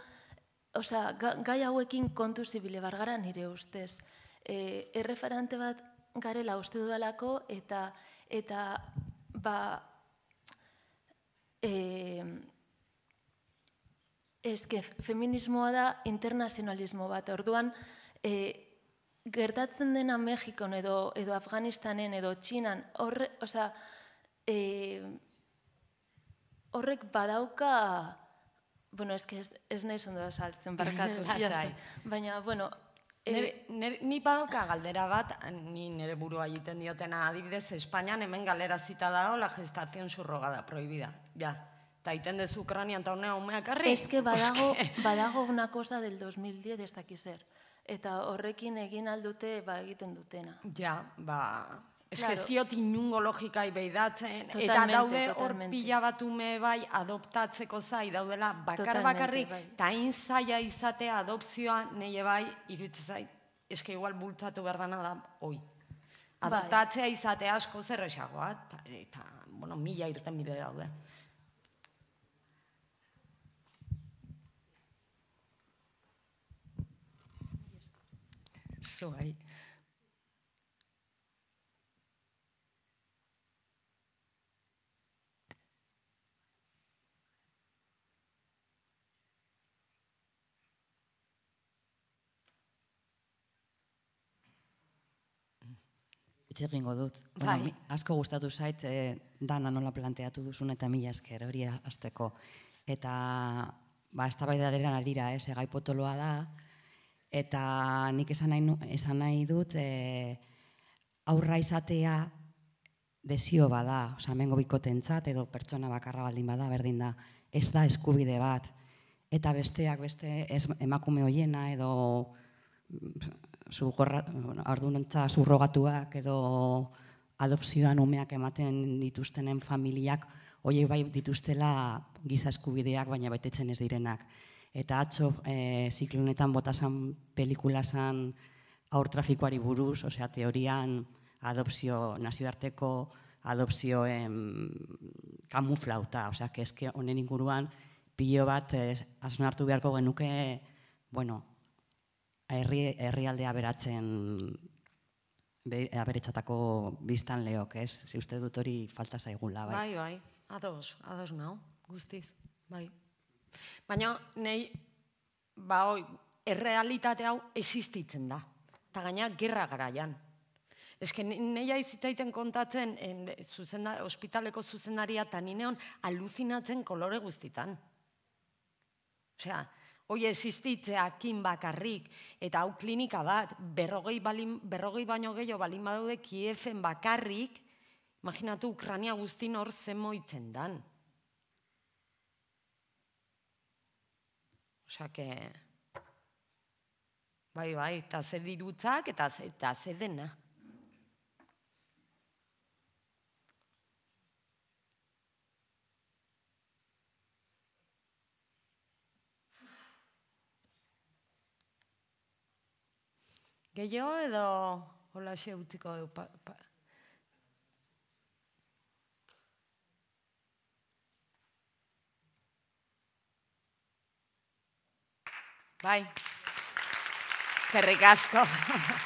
osea gai hauekin kontu zibile bargara nire ustez. Erreferante erreferente bat garela uste dudalako eta eta ba eh, eske feminismoa da internazionalismo bat. Orduan, eh, gertatzen dena Mexikon edo, Afganistanen edo Txinan, horre, osa, horrek badauka, bueno, eske ez, ez nahi zondo saltzen, barkatu, Baina, bueno, Eh, ni badauka galdera bat, ni nire burua egiten diotena adibidez, Espainian hemen galera zita da la gestación surrogada, prohibida. Ja, eta iten dezu Ukranian eta honea badago, badago una cosa del 2010 ez dakizer. Eta horrekin egin aldute ba egiten dutena. Ja, ba, Ez claro. ziot inungo logikai behidatzen, eta daude hor pila bat ume bai adoptatzeko zai, daudela bakar bakarrik, ta bai. izatea adopzioa, nahi bai, irutze zai, eski igual bultzatu behar dana da, oi. Bai. Adoptatzea bai. izatea asko zer eta, eta, bueno, mila irten bide daude. Zua, Itxerringo dut. Bueno, bai. asko gustatu zait, e, dana nola planteatu duzun eta mila esker hori azteko. Eta, ba, ez tabaidaren arira, ez, egai da, eta nik esan nahi, esan nahi dut, e, aurra izatea desio bada, oza, mengo bikotentzat edo pertsona bakarra baldin bada, berdin da, ez da eskubide bat. Eta besteak beste emakume hoiena edo ardunantza zurrogatuak edo adopzioan umeak ematen dituztenen familiak, hoiek bai dituztela giza eskubideak baina betetzen ez direnak. Eta atzo e, eh, ziklunetan botasan pelikulasan aur trafikoari buruz, osea teorian adopzio nazioarteko, adopzio em, kamuflauta, osea que eske honen inguruan pilo bat e, eh, asunartu beharko genuke, bueno, herri, herrialdea beratzen aberetsatako biztan lehok, ez? uste dut hori falta zaigula, bai? Bai, bai, ados, ados nao, guztiz, bai. Baina, nei, ba, errealitate hau existitzen da. Eta gaina, gerra garaian. Ez que nahi kontatzen, hospitaleko ospitaleko zuzendaria, eta aluzinatzen kolore guztitan. Osea, Hoi existitzea kin bakarrik, eta hau klinika bat, berrogei, balin, berrogei baino gehiago balin badaude kiefen bakarrik, imaginatu Ukrania guztin hor zen moitzen dan. Osa que... Bai, bai, eta zer dirutzak, eta zer dena. Gehiago edo hola xe utziko dugu. Pa, pa. Bai, eskerrik asko.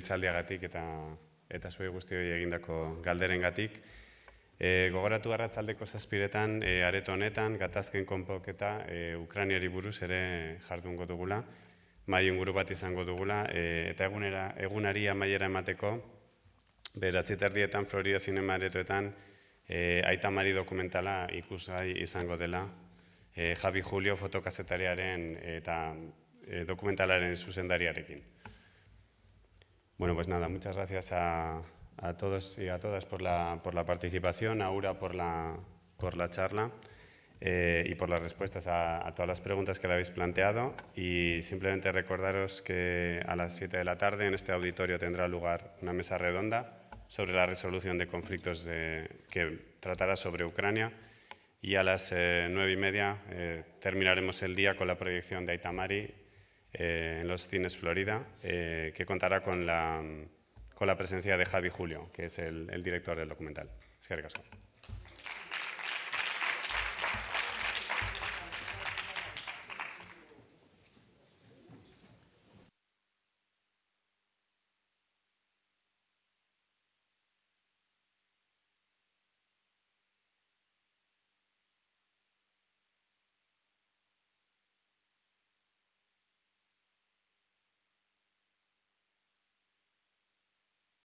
itzaldiagatik eta eta zuei guzti hori egindako galderengatik. E, gogoratu garratzaldeko zazpiretan, e, areto honetan, gatazken konpoketa, eta e, Ukrainiari buruz ere jardungo dugula, mai inguru bat izango dugula, e, eta egunera, egunari amaiera emateko, beratzi terdietan, Florida aretoetan, e, aita mari dokumentala ikusai izango dela, e, Javi Julio fotokazetariaren eta e, dokumentalaren zuzendariarekin. Bueno, pues nada, muchas gracias a, todos y a todas por la, por la participación, a Ura por la, por la charla eh, y por las respuestas a, todas las preguntas que le habéis planteado. Y simplemente recordaros que a las 7 de la tarde en este auditorio tendrá lugar una mesa redonda sobre la resolución de conflictos de, que tratará sobre Ucrania. Y a las eh, nueve y media eh, terminaremos el día con la proyección de Aitamari eh, en los cines Florida, eh, que contará con la, con la, presencia de Javi Julio, que es el, director del documental.